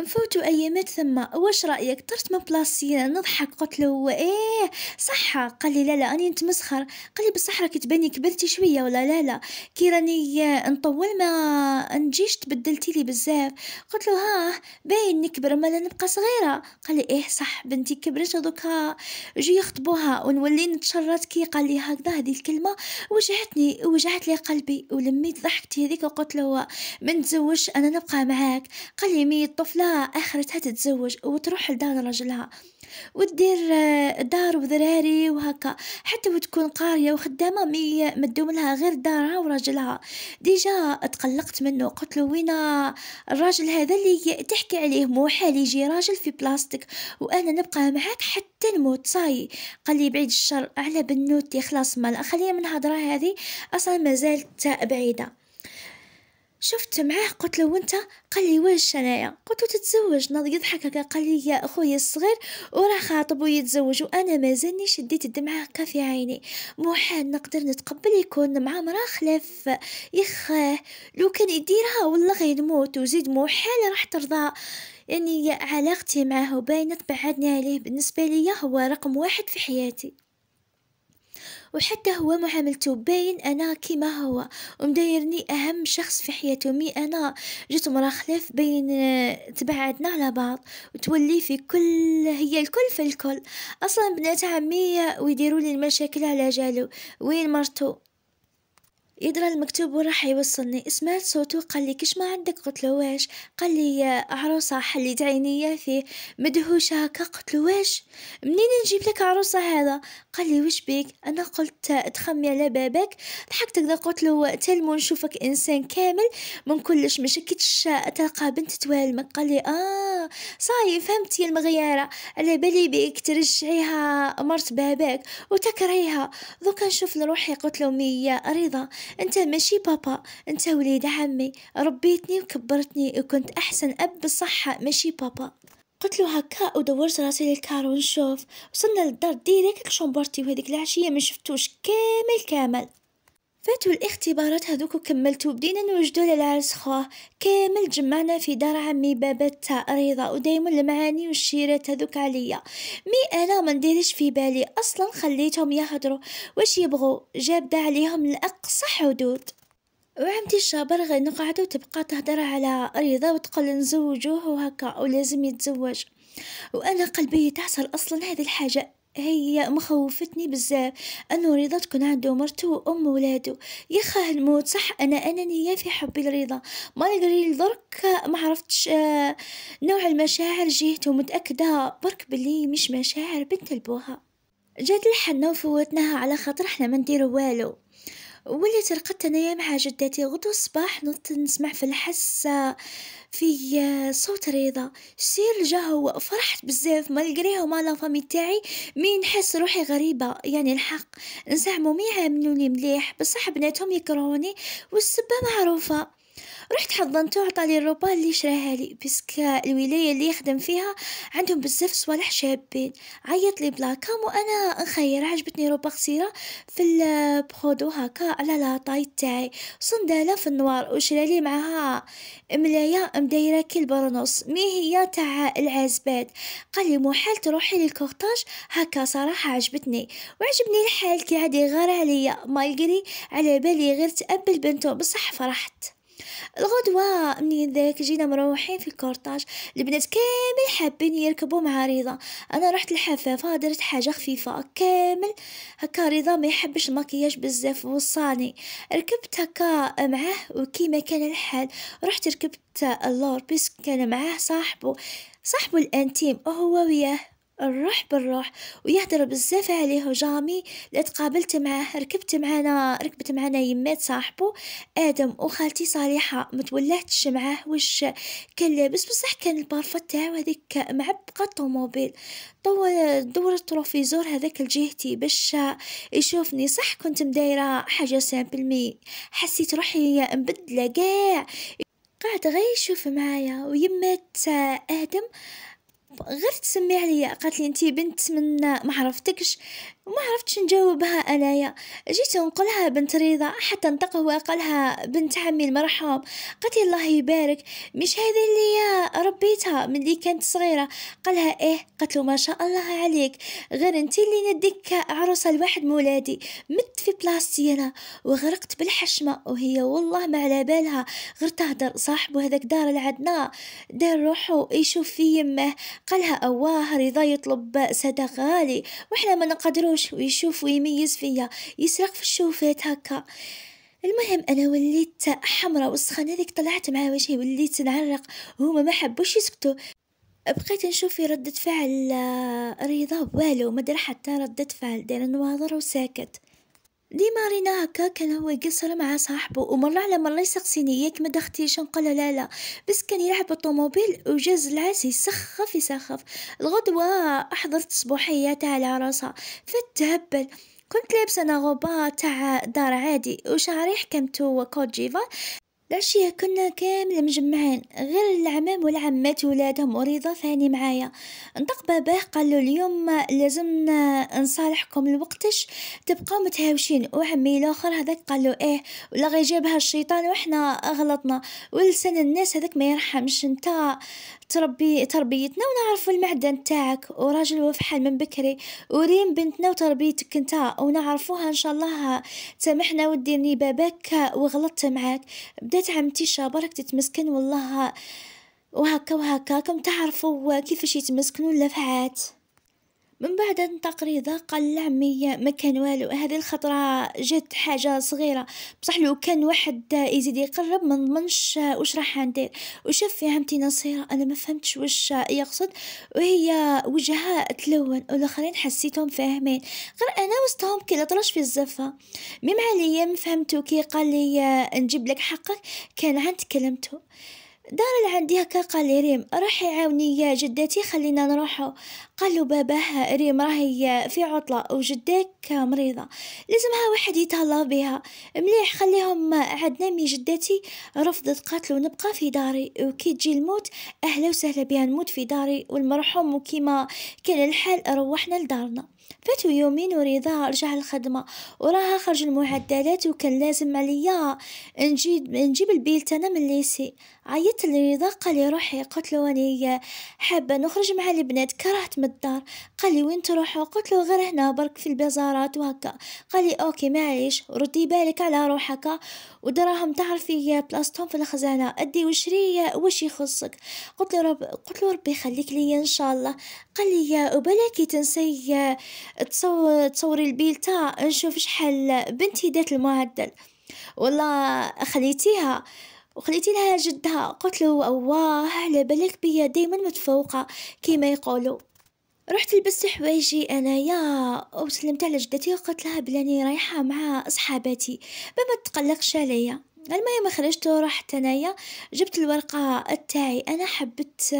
نفوتو أيامات ثما واش رأيك طرت من بلاصتي نضحك قلت له إيه صحة قال لي لا لا أني نتمسخر قال لي بصح راك تباني كبرتي شوية ولا لا لا كي راني نطول ما نجيش تبدلتي لي بزاف قلت له ها باين نكبر ما نبقى صغيرة قال لي إيه صح بنتي كبرت دوكا جو يخطبوها ونولي نتشرط كي قال لي هكذا هذه الكلمة وجعتني وجعت لي قلبي ولميت ضحكتي هذيك وقلت له ما نتزوجش أنا نبقى معاك قال لي مي الطفلة اخرتها تتزوج وتروح لدار رجلها وتدير آه، دار وذراري وهكا حتى وتكون قاريه وخدامه مي مدوم لها غير دارها ورجلها ديجا تقلقت منه قلت له وين الراجل هذا اللي تحكي عليه مو حال يجي راجل في بلاستيك وانا نبقى معاك حتى نموت صاي قال لي بعيد الشر على بنوتي خلاص مال خليها من هضره هذه اصلا مازال بعيده شفت معاه قلت له وانت قال لي واش انايا قلت له تتزوج ناض يضحك هكا قال لي يا اخويا الصغير وراه خاطب ويتزوج وانا مازالني شديت الدمعه هكا في عيني موحال نقدر نتقبل يكون مع مراه خلاف يخاه لو كان يديرها والله غير نموت وزيد موحال راح ترضى يعني علاقتي معه باينه تبعدني عليه بالنسبه ليا هو رقم واحد في حياتي وحتى هو معاملته باين أنا كيما هو ومدايرني أهم شخص في حياته مي أنا جيت مرا خلاف بين آه، تبعدنا على بعض وتولي في كل هي الكل في الكل أصلا بنات عمي ويديروا لي المشاكل على جالو وين مرتو يدرى المكتوب وراح يوصلني سمعت صوته قال لي كش ما عندك قلت له واش قال لي عروسه حليت عينيا فيه مدهوشه هكا قلت له واش منين نجيب لك عروسه هذا قال لي واش بيك انا قلت تخمي على بابك ضحكت كذا قلت له تلمو نشوفك انسان كامل من كلش ما شكيتش تلقى بنت توالمك قال لي اه صاي فهمتي المغياره على بالي بيك ترجعيها مرت بابك وتكرهيها دوكا نشوف لروحي قلت له مية رضا انت ماشي بابا انت وليد عمي ربيتني وكبرتني وكنت احسن اب بالصحة ماشي بابا قلت له هكا ودورت راسي للكار ونشوف وصلنا للدار ديريكت شومبورتي وهذيك العشيه ما شفتوش كامل كامل فاتوا الاختبارات هذوك وكملتو بدينا نوجدو للعرس خواه كامل جمعنا في دار عمي بابا تاع رضا ودايما المعاني والشيرات هذوك عليا مي انا ما نديرش في بالي اصلا خليتهم يهضروا واش يبغوا جابده عليهم الاقصى حدود وعمتي الشابر غير نقعدو تبقى تهضر على رضا وتقول نزوجوه وهكا ولازم يتزوج وانا قلبي يتعصر اصلا هذه الحاجه هي مخوفتني بزاف أنه رضا تكون عنده مرته وأم ولادو يخا الموت صح أنا أنانية في حبي لرضا ما نقري درك ما عرفتش آه، نوع المشاعر جهته متأكدة برك بلي مش مشاعر بنت لبوها جات الحنة وفوتناها على خاطر احنا ما نديرو والو وليت رقدت أنايا مع جدتي غدو الصباح نط نسمع في الحس في آه، صوت رضا سير جا هو فرحت بزاف ما لقريها مع لافامي تاعي مي نحس روحي غريبة يعني الحق نزعمو ميعاملوني مليح بصح بناتهم يكرهوني والسبة معروفة رحت حضنته عطالي الروبا اللي شراها لي بسك الولاية اللي يخدم فيها عندهم بزاف صوالح شابين عيط لي بلاكام وانا نخير عجبتني روبا قصيرة في البخودو هكا على لاطاي تاعي صندالة في النوار وشرالي معها ملاية مدايرة كي البرنوس مي هي تاع العزبات قال لي محال تروحي للكورتاج هكا صراحة عجبتني وعجبني الحال كي عادي يغار عليا مالقري على بالي غير تقبل بنته بصح فرحت الغدوة منين ذاك جينا مروحين في الكورتاج البنات كامل حابين يركبوا مع رضا انا رحت الحفافة درت حاجة خفيفة كامل هكا رضا ما يحبش المكياج بزاف وصاني ركبت هكا معاه وكيما كان الحال رحت ركبت اللور بس كان معاه صاحبه صاحبه الانتيم وهو وياه الروح بالروح ويهدر بزاف عليه جامي لا تقابلت معاه ركبت معانا ركبت معانا يمات صاحبو ادم وخالتي صالحه ما معاه واش كان لابس بصح كان البارفا تاعو هذيك معبقه الطوموبيل طول دور التروفيزور هذاك الجهتي باش يشوفني صح كنت مدايره حاجه سامبل مي حسيت روحي مبدله كاع قاعد غير يشوف معايا ويمات ادم غير تسمي عليا قالت لي انت بنت من ما عرفتكش وما عرفتش نجاوبها انايا جيت نقولها بنت رضا حتى نطق هو قالها بنت عمي المرحوم قالت الله يبارك مش هذه اللي ربيتها من اللي كانت صغيره قالها ايه قالت له ما شاء الله عليك غير انت اللي نديك عروسه لواحد مولادي مت في بلاصتي انا وغرقت بالحشمه وهي والله ما على بالها غير تهدر صاحبه هذاك دار العدنا دار روحه يشوف في يمه قالها أواه رضا يطلب صداق غالي وإحنا ما نقدروش ويشوف ويميز فيا يسرق في الشوفات هكا المهم انا وليت حمراء والسخانه هذيك طلعت مع وجهي وليت نعرق وهما ما حبوش يسكتوا بقيت نشوف في ردة فعل آه، رضا والو ما دار حتى ردة فعل دار نواظر وساكت ديما رينا هكا كان هو يقصر مع صاحبه ومرة على مرة يسقسيني ياك ما دختي شنقول لا لا بس كان يلعب بالطوموبيل وجاز العاس يسخف يسخف الغدوة أحضرت صبوحية تاع العروسة فتهبل كنت لابسة انا غوبا تاع دار عادي وشعري حكمتو كوت جيفا العشية كنا كامل مجمعين غير العمام والعمات ولادهم وريضة فاني معايا نطق باباه قالو اليوم لازمنا نصالحكم لوقتاش تبقاو متهاوشين وعمي الاخر هذاك قالو ايه ولا غيجيبها الشيطان وحنا غلطنا ولسان الناس هذاك ما يرحمش انت تربي تربيتنا ونعرف المعدن تاعك وراجل وفحل من بكري وريم بنتنا وتربيتك انت ونعرفوها ان شاء الله سامحنا وديني باباك وغلطت معاك بدات عمتي شابرك تتمسكن والله وهكا وهكا كم تعرفوا كيفاش يتمسكنوا اللفعات من بعد التقريضة قال لا مية ما كان والو هذه الخطرة جات حاجة صغيرة بصح لو كان واحد يزيد يقرب من نضمنش واش راح ندير وشاف يا عمتي نصيرة انا ما فهمتش واش يقصد وهي وجهها تلون والاخرين حسيتهم فاهمين غير انا وسطهم كي طرش في الزفة مي مع الايام فهمتو كي قال لي نجيب لك حقك كان عاد كلمته دار اللي عندي هكا قال ريم روحي عاوني يا جدتي خلينا نروحو قال له باباه ريم راهي في عطله وجدك مريضه لازمها واحد يتهلا بها مليح خليهم عندنا مي جدتي رفضت قالت له نبقى في داري وكي تجي الموت اهلا وسهلا بها نموت في داري والمرحوم وكيما كان الحال روحنا لدارنا ذات يومين ورضا رجع الخدمة وراها خرج المعدلات وكان لازم عليا نجيب نجيب تانا من ليسي عيطت لرضا قال لي روحي قلت له اني حابة نخرج مع البنات كرهت من الدار قال لي وين تروحوا قلت له غير هنا برك في البازارات وهكا قال لي اوكي معليش ردي بالك على روحك ودراهم تعرفي بلاصتهم في الخزانة ادي وشري واش يخصك قلت له رب قلت له ربي يخليك ليا ان شاء الله قال لي وبلاكي تنسي تصوري تصوري تا نشوف شحال بنتي دات المعدل والله خليتيها وخليتي لها جدها قلت له واه على بالك بيا دايما متفوقه كيما يقولوا رحت لبست حوايجي انايا وسلمت على جدتي وقلت لها بلاني رايحه مع صحاباتي ما تقلقش عليا المهم خرجت ورحت انايا جبت الورقة تاعي انا حبت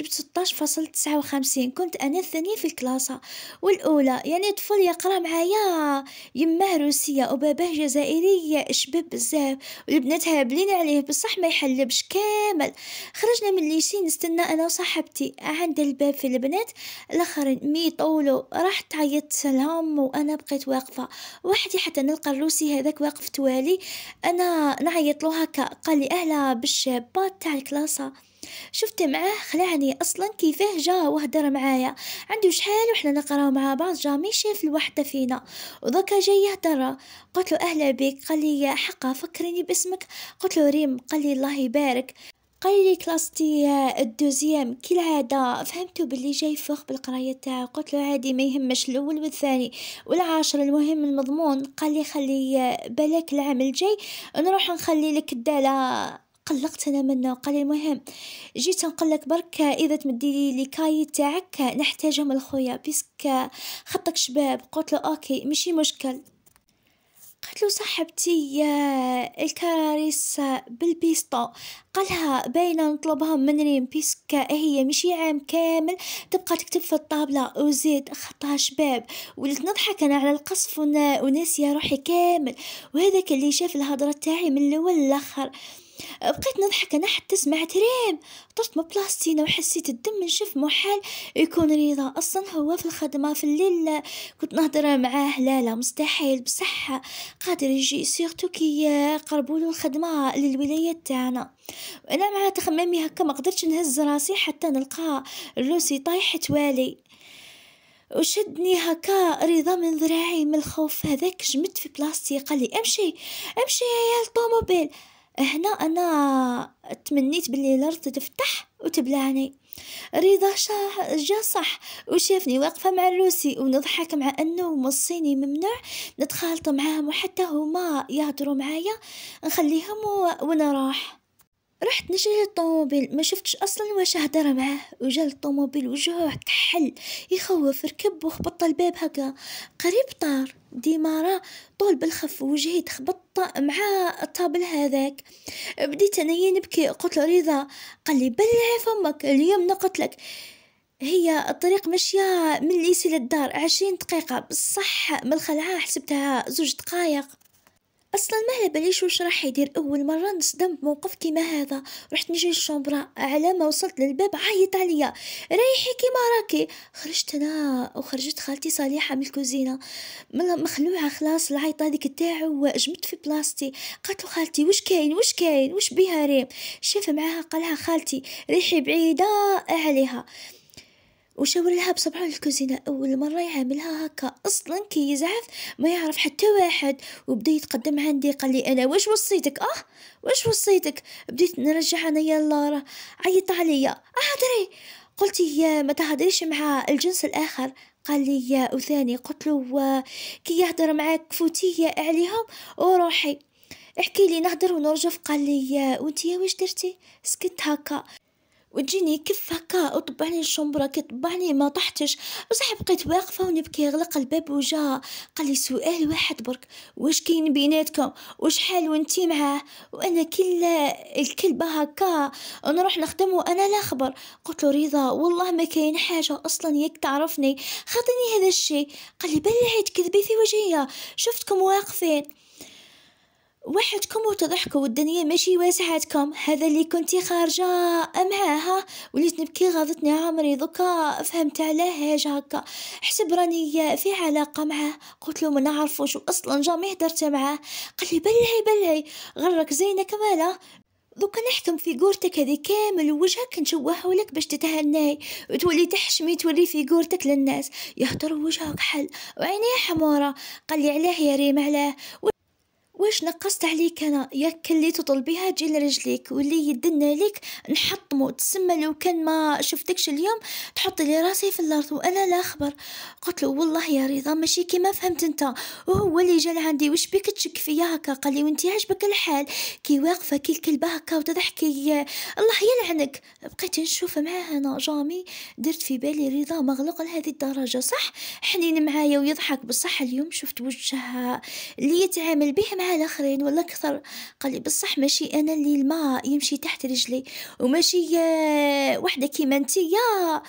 جبت ستاش فاصل تسعة وخمسين كنت انا الثانية في الكلاسة والاولى يعني طفل يقرا معايا يماه روسية وباباه جزائرية شباب بزاف والبنات هابلين عليه بصح ما يحلبش كامل خرجنا من الليشي نستنى انا وصاحبتي عند الباب في البنات الاخرين مي طولوا رحت عيطت لهم وانا بقيت واقفة وحدي حتى نلقى الروسي هذاك واقف توالي انا نعيط هكا قال لي أهلا بالشابات تاع الكلاسة شفت معاه خلعني اصلا كيفاه جا وهدر معايا عنده شحال وحنا نقراو مع بعض جامي شاف الوحدة فينا وذاك جاي يهدر قلت له اهلا بك قال لي حقا فكرني باسمك قلت له ريم قال لي الله يبارك قال لي كلاستي آه، الدوزيام كالعادة فهمتو باللي جاي فوق بالقراية تاعو قلت له عادي ما يهمش الاول والثاني والعاشر المهم المضمون قال لي خلي آه، بالك العام الجاي نروح نخلي لك الدالة قلقت انا منه وقال المهم جيت نقول لك برك اذا تمدي لي كاي تاعك نحتاجهم لخويا بيسك آه، خطك شباب قلت له اوكي ماشي مشكل قالت له صاحبتي آه، الكراريس آه، بالبيستو قالها باينة نطلبها من ريم بيسك هي مشي عام كامل تبقى تكتب في الطابلة وزيد خطها شباب ولت نضحك أنا على القصف وناسية روحي كامل وهذاك اللي شاف الهضرة تاعي من الأول للآخر بقيت نضحك أنا حتى سمعت ريم طرت من بلاستينا وحسيت الدم نشف محال يكون رضا أصلا هو في الخدمة في الليل كنت نهضر معاه لا لا مستحيل بصحة قادر يجي سيغتو كي له الخدمة للولاية تاعنا انا مع تخمامي هكا ما قدرتش نهز راسي حتى نلقى لوسي طايح توالي وشدني هكا رضا من ذراعي من الخوف هذاك جمدت في بلاستي قال لي امشي امشي يا الطوموبيل هنا انا تمنيت بلي الارض تفتح وتبلعني رضا شاه جا صح وشافني واقفه مع الروسي ونضحك مع انه مصيني ممنوع نتخالط معاهم وحتى هما يهضروا معايا نخليهم ونروح رحت نجري للطوموبيل ما شفتش اصلا واش هدر معاه وجا الطوموبيل وجهه كحل يخوف ركب وخبط الباب هكا قريب طار ديما راه طول بالخف وجهي تخبط الط... مع الطابل هذاك بديت انا نبكي قلت له رضا قال لي بلعي فمك اليوم نقتلك هي الطريق ماشية من ليسي للدار عشرين دقيقة بصح من الخلعة حسبتها زوج دقايق اصلا ما على باليش واش راح يدير اول مره نصدم بموقف كيما هذا رحت نجي للشومبرا على ما وصلت للباب عيط عليا ريحي كيما راكي خرجت انا وخرجت خالتي صالحه من الكوزينه مخلوعه خلاص العيط هذيك تاعو واجمت في بلاصتي قالت له خالتي واش كاين واش كاين واش بيها ريم شاف معاها قالها خالتي ريحي بعيده عليها وشاورلها بصبعه الكوزينة أول مرة يعاملها هكا أصلا كي يزعف ما يعرف حتى واحد وبدا يتقدم عندي قال لي أنا واش وصيتك أه واش وصيتك بديت نرجع أنايا لارا عيط عليا أهدري قلت يا ما تهدريش مع الجنس الآخر قال لي يا وثاني قلت له كي يهدر معاك فوتية عليهم وروحي احكي لي نهدر ونرجف قال لي وانت يا واش درتي سكت هكا وتجيني كف هكا وطبعني الشمبرة كطبعني طبعني ما طحتش بصح بقيت واقفة ونبكي غلق الباب وجا قالي سؤال واحد برك واش كاين بيناتكم وشحال وانتي معاه وانا كل الكلبة هكا نروح نخدم وانا لا خبر قلت له رضا والله ما كاين حاجة اصلا ياك تعرفني خاطيني هذا الشي قالي بلعت كذبي في وجهي شفتكم واقفين وحدكم وتضحكوا والدنيا ماشي واسعتكم هذا اللي كنتي خارجة معاها وليت نبكي غاضتني عمري دوكا فهمت هاج هكا حسب راني في علاقة معاه قلت له ما نعرفوش واصلا جامي هدرت معاه قال لي بلهي بلهي غرك زينة كمالة دوكا نحكم في قورتك هذه كامل ووجهك نشوهه لك باش تتهناي وتولي تحشمي تولي في قورتك للناس يهدر وجهك حل وعينيه حمارة قال لي علاه يا ريم علاه واش نقصت عليك انا ياك اللي تطلبيها تجي لرجليك واللي يدنا ليك نحطمو تسمى لو كان ما شفتكش اليوم تحط لي راسي في الارض وانا لا خبر قلت له والله يا رضا ماشي كيما فهمت انت وهو اللي جا عندي واش بك تشك فيا هكا قال لي وانت عجبك الحال كي واقفه كي الكلبه هكا وتضحكي الله يلعنك بقيت نشوف معاه انا جامي درت في بالي رضا مغلق لهذه الدرجه صح حنين معايا ويضحك بصح اليوم شفت وجهها اللي يتعامل به الاخرين ولا اكثر قال لي بصح ماشي انا اللي الماء يمشي تحت رجلي وماشي آه، وحده كيما يا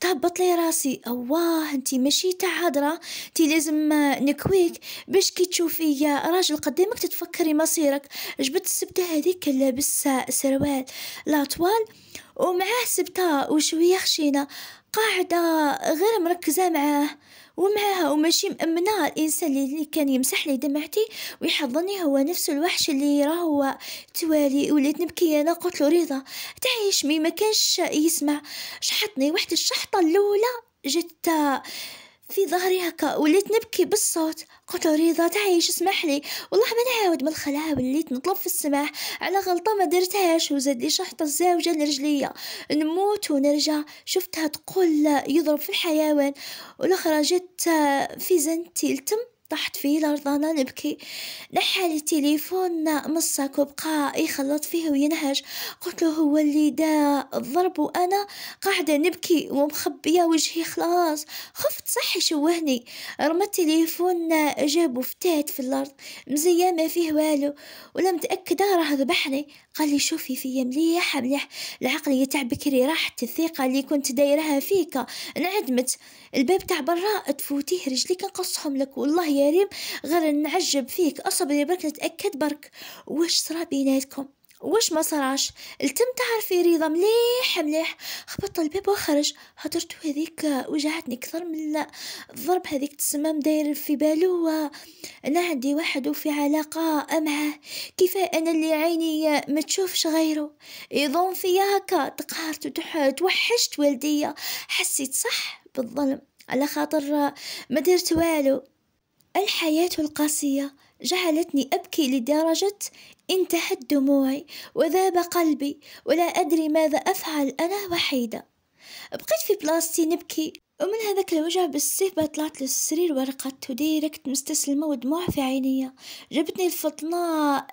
تهبط لي راسي اواه انت ماشي تاع هضره انت لازم آه، نكويك باش كي تشوفي راجل قدامك تتفكري مصيرك جبت السبته هذيك لابس سروال لاطوال ومعاه سبته وشويه خشينه قاعده غير مركزه معاه ومعها وماشي مأمنة الإنسان اللي كان يمسح لي دمعتي ويحضني هو نفس الوحش اللي راه هو توالي وليت نبكي أنا قلت له رضا تعيش مي ما كانش يسمع شحطني واحد الشحطة الأولى جت في ظهري هكا وليت نبكي بالصوت قلت ريضة تعيش اسمح لي والله ما نعاود من الخلاها وليت نطلب في السماح على غلطة ما درتهاش وزاد لي شحطة الزاوجة لرجلية نموت ونرجع شفتها تقول يضرب في الحيوان والأخرى جت في زنتي التم طحت في الأرض أنا نبكي نحى التليفون مسك وبقى يخلط فيه وينهج قلت له هو اللي دا الضرب وأنا قاعدة نبكي ومخبية وجهي خلاص خفت صح يشوهني رمى التليفون جابه فتات في الأرض مزية ما فيه والو ولا متأكدة راه ذبحني قال لي شوفي فيا مليح مليح العقلية تاع بكري راحت الثقة اللي كنت دايرها فيك انعدمت الباب تاع برا تفوتيه رجليك نقصهم لك والله يا ريم غير نعجب فيك اصبري برك نتأكد برك واش صرا بيناتكم وش ما صراش التم تعرفي رضا مليح مليح خبط الباب وخرج هدرتو هذيك وجعتني أكثر من الضرب هذيك تسمم داير في بالو أنا عندي واحد وفي علاقة معاه كيف أنا اللي عيني ما تشوفش غيره يظن فيا هكا تقهرت توحشت والدي حسيت صح بالظلم على خاطر ما درت والو الحياة القاسية جعلتني أبكي لدرجة انتهت دموعي وذاب قلبي ولا أدري ماذا أفعل أنا وحيدة بقيت في بلاصتي نبكي ومن هذاك الوجع بالسيف طلعت للسرير ورقت وديركت مستسلمة ودموع في عينيا جبتني الفطنة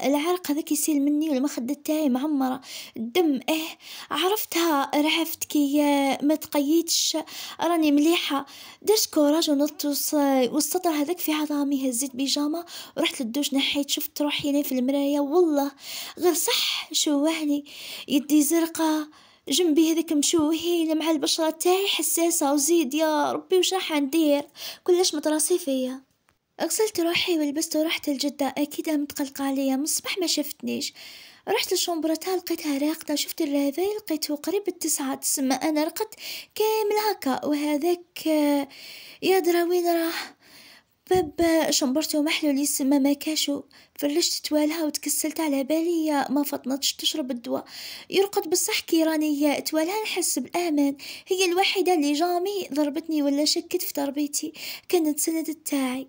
العرق هذاك يسيل مني والمخدة تاعي معمرة الدم اه عرفتها رعفت كي ما تقيتش راني مليحة درت كوراج ونط والسطر هذاك في عظامي هزيت بيجامة ورحت للدوش نحيت شفت روحي هنا في المراية والله غير صح شوهني يدي زرقاء جنبي هذاك مشوهين مع البشرة تاعي حساسة وزيد يا ربي وش راح ندير كلش متراسي فيا غسلت روحي ولبست ورحت الجدة أكيد متقلقة عليا من الصبح ما شفتنيش رحت لشومبرتها لقيتها راقدة شفت الرافي لقيته قريب التسعة تسمى أنا رقدت كامل هكا وهذاك يا دراوين راح باب ومحلو لي سما ما كاشو فرشت توالها وتكسلت على بالي ما فطنتش تشرب الدواء يرقد بصح كي راني توالها نحس بالامان هي الوحيده اللي جامي ضربتني ولا شكت في تربيتي كانت سند تاعي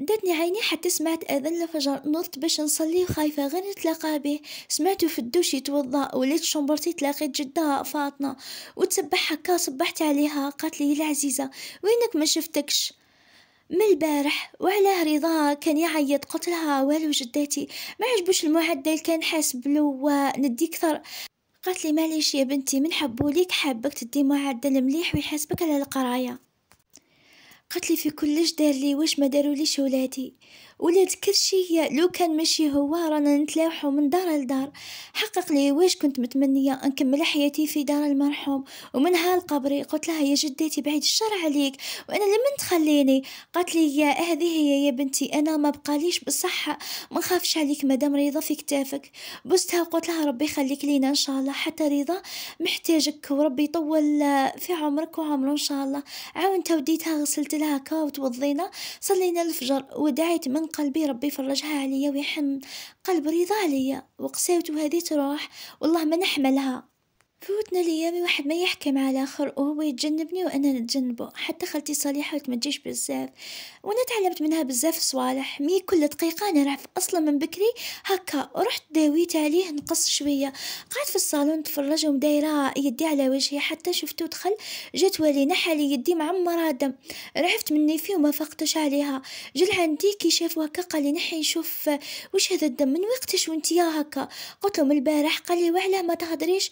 داتني عيني حتى سمعت اذن الفجر نضت باش نصلي وخايفه غير نتلاقى به سمعته في الدوش يتوضا وليت شمبرتي تلاقيت جدها فاطمه وتسبح هكا صبحت عليها قالت لي العزيزه وينك ما شفتكش من البارح وعلى رضا كان يعيط قلت لها والو جداتي ما عجبوش المعدل كان حاسبلو وندي كثر قالت لي معليش يا بنتي من حبو ليك حابك تدي معدل مليح ويحاسبك على القرايه قالت لي في كلش دار لي واش ما داروليش ولادي ولاد كرشي لو كان ماشي هو رانا نتلاوحو من دار لدار حقق لي واش كنت متمنيه نكمل حياتي في دار المرحوم ومنها لقبري قلت لها يا جدتي بعيد الشر عليك وانا لمن تخليني قالت لي يا هذه هي يا بنتي انا ما بقاليش بالصحه ما نخافش عليك مادام رضا في كتافك بستها وقلت لها ربي يخليك لينا ان شاء الله حتى رضا محتاجك وربي يطول في عمرك وعمره ان شاء الله عاونتها وديتها غسلت لها كا وتوضينا صلينا الفجر ودعيت من قلبي ربي يفرجها عليا ويحن قلب رضا عليا وقساوته هذه تروح والله ما نحملها فوتنا الأيام واحد ما يحكي مع الآخر وهو يتجنبني وأنا نتجنبه حتى خالتي صالحة ما تجيش بزاف وأنا تعلمت منها بزاف صوالح مي كل دقيقة نعرف أصلا من بكري هكا رحت داويت عليه نقص شوية قعدت في الصالون نتفرج ومدايرة يدي على وجهي حتى شفتو دخل جات والي نحالي يدي معمرة دم رعفت مني فيه وما فقتش عليها جل عندي كي شافو هكا قال لي نحي نشوف واش هذا الدم من وقتش يا هكا قلت له من البارح قال لي وعلاه ما تهضريش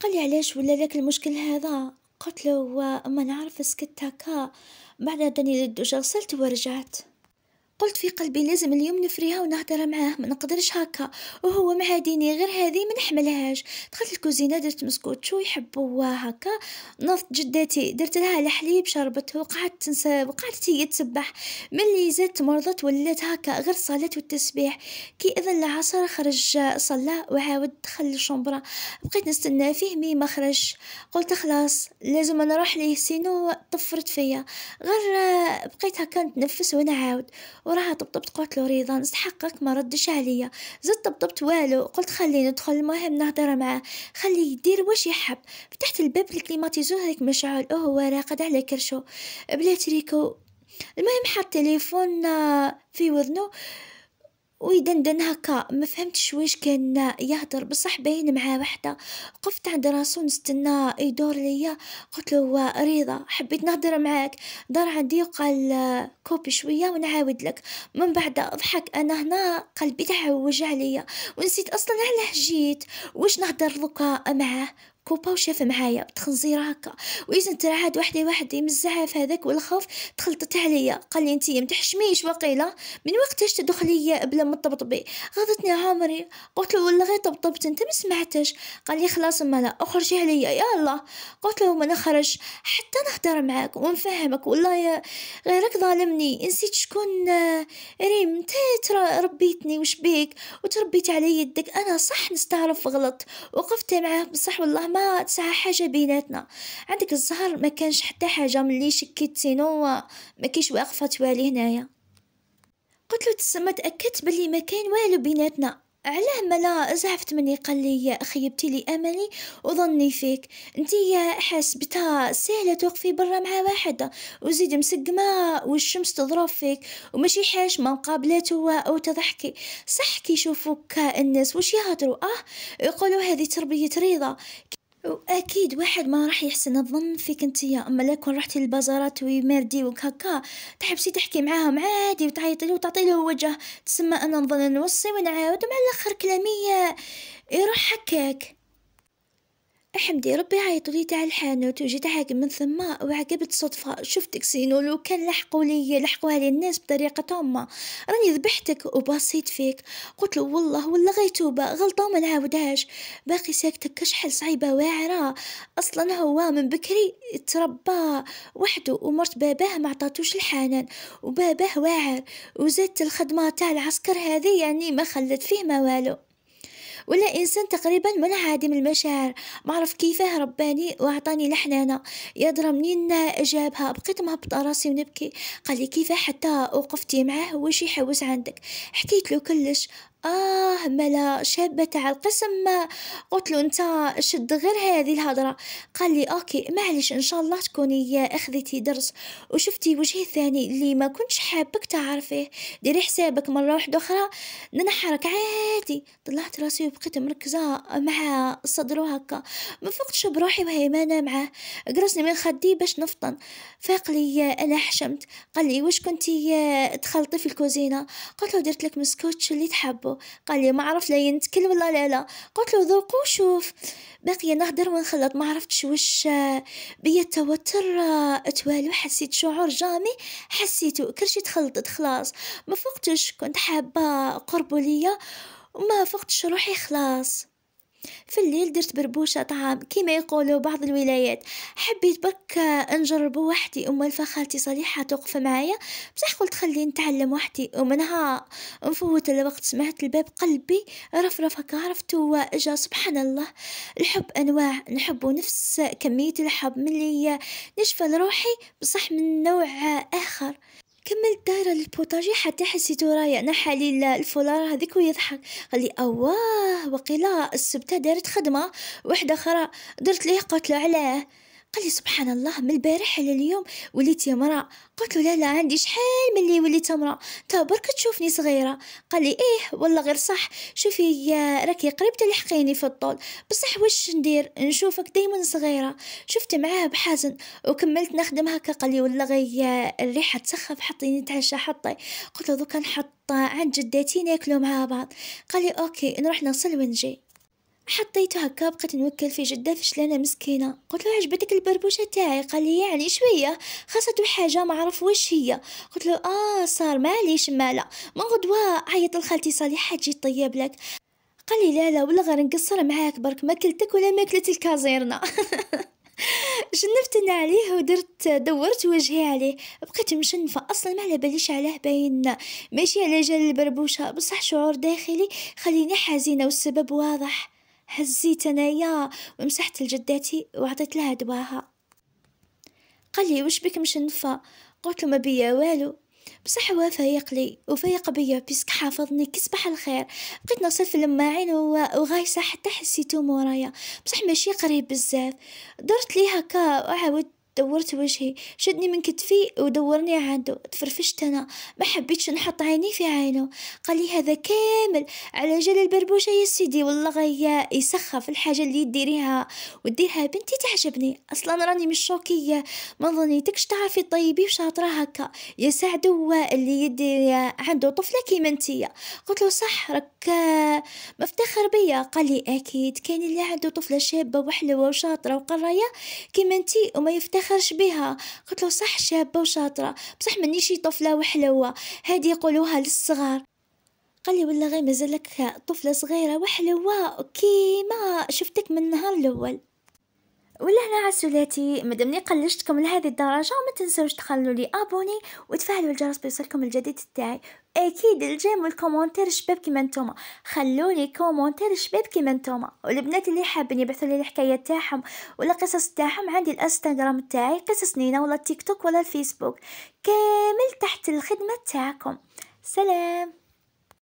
قال لي علاش ولا لك المشكل هذا قلت له ما نعرف سكت هكا بعدها داني غسلت ورجعت قلت في قلبي لازم اليوم نفريها ونهدر معاه ما نقدرش هكا وهو مع ديني غير هذه ما نحملهاش دخلت الكوزينه درت مسكوت شو هكا نفض جداتي درت لها الحليب شربته وقعدت تنسى وقعدت هي تسبح ملي زادت مرضت ولات هكا غير الصلاه والتسبيح كي اذن العصر خرج صلى وعاود دخل الشومبرا بقيت نستنى فيه مي ما خرج قلت خلاص لازم نروح ليه سينو طفرت فيا غير بقيت هكا نتنفس وانا عاود وراها طبطبت قلت له رضا نستحقك ما ردش عليا زدت طبطبت والو قلت خليه ندخل المهم نهضر معاه خليه يدير واش يحب فتحت الباب لكليماتيزو هذيك مشعل وهو راقد على كرشو بلا تريكو المهم حط تليفون آه، في وذنه ويدندن هكا ما فهمتش واش كان يهضر بصح باين معاه وحده وقفت عند راسو نستنى يدور ليا قلت له رضا حبيت نهضر معاك دار عندي وقال كوبي شويه ونعاود لك من بعد ضحك انا هنا قلبي تعوج عليا ونسيت اصلا علاه جيت واش نهضر لوكا معاه كوبا وشاف معايا تخنزير هكا ويزن ترى عاد وحدي من الزعاف هذاك والخوف تخلطت عليا قال لي انتي متحشميش واقيلا من وقتاش تدخلي بلا ما تطبطبي غضتني عمري قلت له ولا غير طبطبت انت ما سمعتش قال لي خلاص ما لا اخرجي عليا الله قلت له ما نخرج حتى نهضر معاك ونفهمك والله يا غيرك ظالمني نسيت شكون آه، ريم انت ترى ربيتني وش بيك وتربيت على يدك انا صح نستعرف غلط وقفت معاه بصح والله ما ما تسعى حاجه بيناتنا عندك الزهر ما كانش حتى حاجه ملي شكيت نو ما كاينش واقفه توالي هنايا قلت له تسمى تاكدت بلي ما كاين والو بيناتنا علاه ملا زعفت مني قال لي خيبتي لي املي وظني فيك انتي بتا سهله توقفي برا مع واحد وزيد مسقمه والشمس تضرب فيك وماشي حاشمه مقابلاته او تضحكي صح كيشوفوك الناس واش يهضروا اه يقولوا هذه تربيه رضا واكيد واحد ما راح يحسن الظن فيك انت يا اما لكن رحتي للبازارات ويمرديوك هكا تحبسي تحكي معاهم عادي وتعيطي له وتعطي له وجه تسمى انا نظن نوصي ونعاود ومع الاخر كلامي يروح هكاك حمدي ربي عيطوا لي تاع الحانوت وجيت عاقب من ثما وعقبت صدفة شفتك سينولو لو كان لحقوا لي لحقوها لي الناس بطريقتهم ما راني ذبحتك وبصيت فيك قلت له والله ولا غيتوبة غلطة ما نعاودهاش باقي ساكتك كشحال صعيبة واعرة أصلا هو من بكري تربى وحده ومرت باباه ما عطاتوش الحنان وباباه واعر وزادت الخدمة تاع العسكر هذه يعني ما خلت فيه ما والو ولا إنسان تقريبا عادم المشاعر معرف كيفاه رباني وأعطاني لحنانة يضرب منين جابها بقيت مهبطة راسي ونبكي قال لي كيفاه حتى وقفتي معاه واش يحوس عندك حكيت له كلش آه ملا شابة تاع القسم قلت له انت شد غير هذه الهضرة قال لي اوكي معلش ان شاء الله تكوني اخذتي درس وشفتي وجهي الثاني اللي ما كنتش حابك تعرفيه ديري حسابك مرة واحدة اخرى ننحرك عادي طلعت راسي وبقيت مركزة مع صدره هكا ما فقتش بروحي وهي مانا معاه قرصني من خدي باش نفطن فاق لي انا حشمت قال لي واش كنتي تخلطي في الكوزينة قلت له درت لك مسكوتش اللي تحبه قال لي ما عرف لا ينتكل ولا لا لا قلت له ذوق وشوف بقي نهدر ونخلط ما عرفتش واش بيا التوتر توالو حسيت شعور جامي حسيته كرشي تخلطت خلاص ما فقتش كنت حابه قربوا ليا وما فقتش روحي خلاص في الليل درت بربوشة طعام كيما يقولوا بعض الولايات حبيت برك نجربه وحدي أم خالتي صليحة توقف معايا بصح قلت خليني نتعلم وحدي ومنها نفوت الوقت سمعت الباب قلبي رفرف هكا عرفت اجا سبحان الله الحب أنواع نحب نفس كمية الحب ملي نشفى لروحي بصح من نوع آخر كملت دايره للبوطاجي حتى حسيتو رايح نحى لي الفولار هذيك ويضحك قال لي اواه وقيلا السبته دارت خدمه وحده اخرى درت ليه قلت له علاه قال لي سبحان الله من البارح لليوم وليت مرأة قلت له لا لا عندي شحال من اللي وليت امراه تا طيب برك تشوفني صغيره قال لي ايه والله غير صح شوفي راكي قريب تلحقيني في الطول بصح وش ندير نشوفك دايما صغيره شفت معاه بحزن وكملت نخدم هكا قال لي والله غي الريحه تسخف حطيني نتعشى حطي قلت له دوكا نحط عند جداتي ناكلو مع بعض قال لي اوكي نروح نصل ونجي حطيتها بقيت نوكل في جدة فشلانة مسكينة قلت له عجبتك البربوشة تاعي قال لي يعني شوية خاصة حاجة ما عرف واش هي قلت له اه صار معليش مالا من غدوة عيط لخالتي صالحة تجي طيب لك قال لي لا لا ولا غير نقصر معاك برك ما كلتك ولا ماكلة الكازيرنا جنفتنا عليه ودرت دورت وجهي عليه بقيت مشنفة أصلا ما على باليش عليه باين ماشي على جال البربوشة بصح شعور داخلي خليني حزينة والسبب واضح هزيت أنا يا ومسحت لجدتي وعطيت لها دواها قال لي وش بك مشنفة قلت له ما بيا والو بصح هو فايق لي وفايق بيا بيسك حافظني كسبح الخير بقيت نغسل في الماعين وغايصة حتى حسيتو مورايا بصح ماشي قريب بزاف درت ليه هكا وعاودت دورت وجهي شدني من كتفي ودورني عنده تفرفشت أنا ما حبيتش نحط عيني في عينه قال لي هذا كامل على جال البربوشة يا سيدي والله غيا يسخف الحاجة اللي يديريها وديرها بنتي تعجبني أصلا راني مش شوكية ما ظنيتكش تعرفي طيبي وشاطرة هكا يا سعدو اللي يدي عنده طفلة كيما انتيا قلت له صح راك مفتخر بيا قال لي أكيد كاين اللي عنده طفلة شابة وحلوة وشاطرة وقراية كيما انتي وما يفتخر خرج بها قلت له صح شابه وشاطره بصح مانيش طفله وحلوه هادي يقولوها للصغار قال لي ولا غير مازالك طفله صغيره وحلوه كيما شفتك من النهار الاول ولهنا عسولاتي مادامني قلشتكم لهذه الدرجه ما تنسوش تخلوا لي ابوني وتفعلوا الجرس بيصلكم الجديد تاعي اكيد الجيم والكومونتير شباب كيما نتوما خلوني كومونتير شباب كيما نتوما والبنات اللي حابين يبعثوا لي الحكايه تاعهم ولا قصص تاعهم عندي الانستغرام تاعي قصص نينا ولا التيك توك ولا الفيسبوك كامل تحت الخدمه تاعكم سلام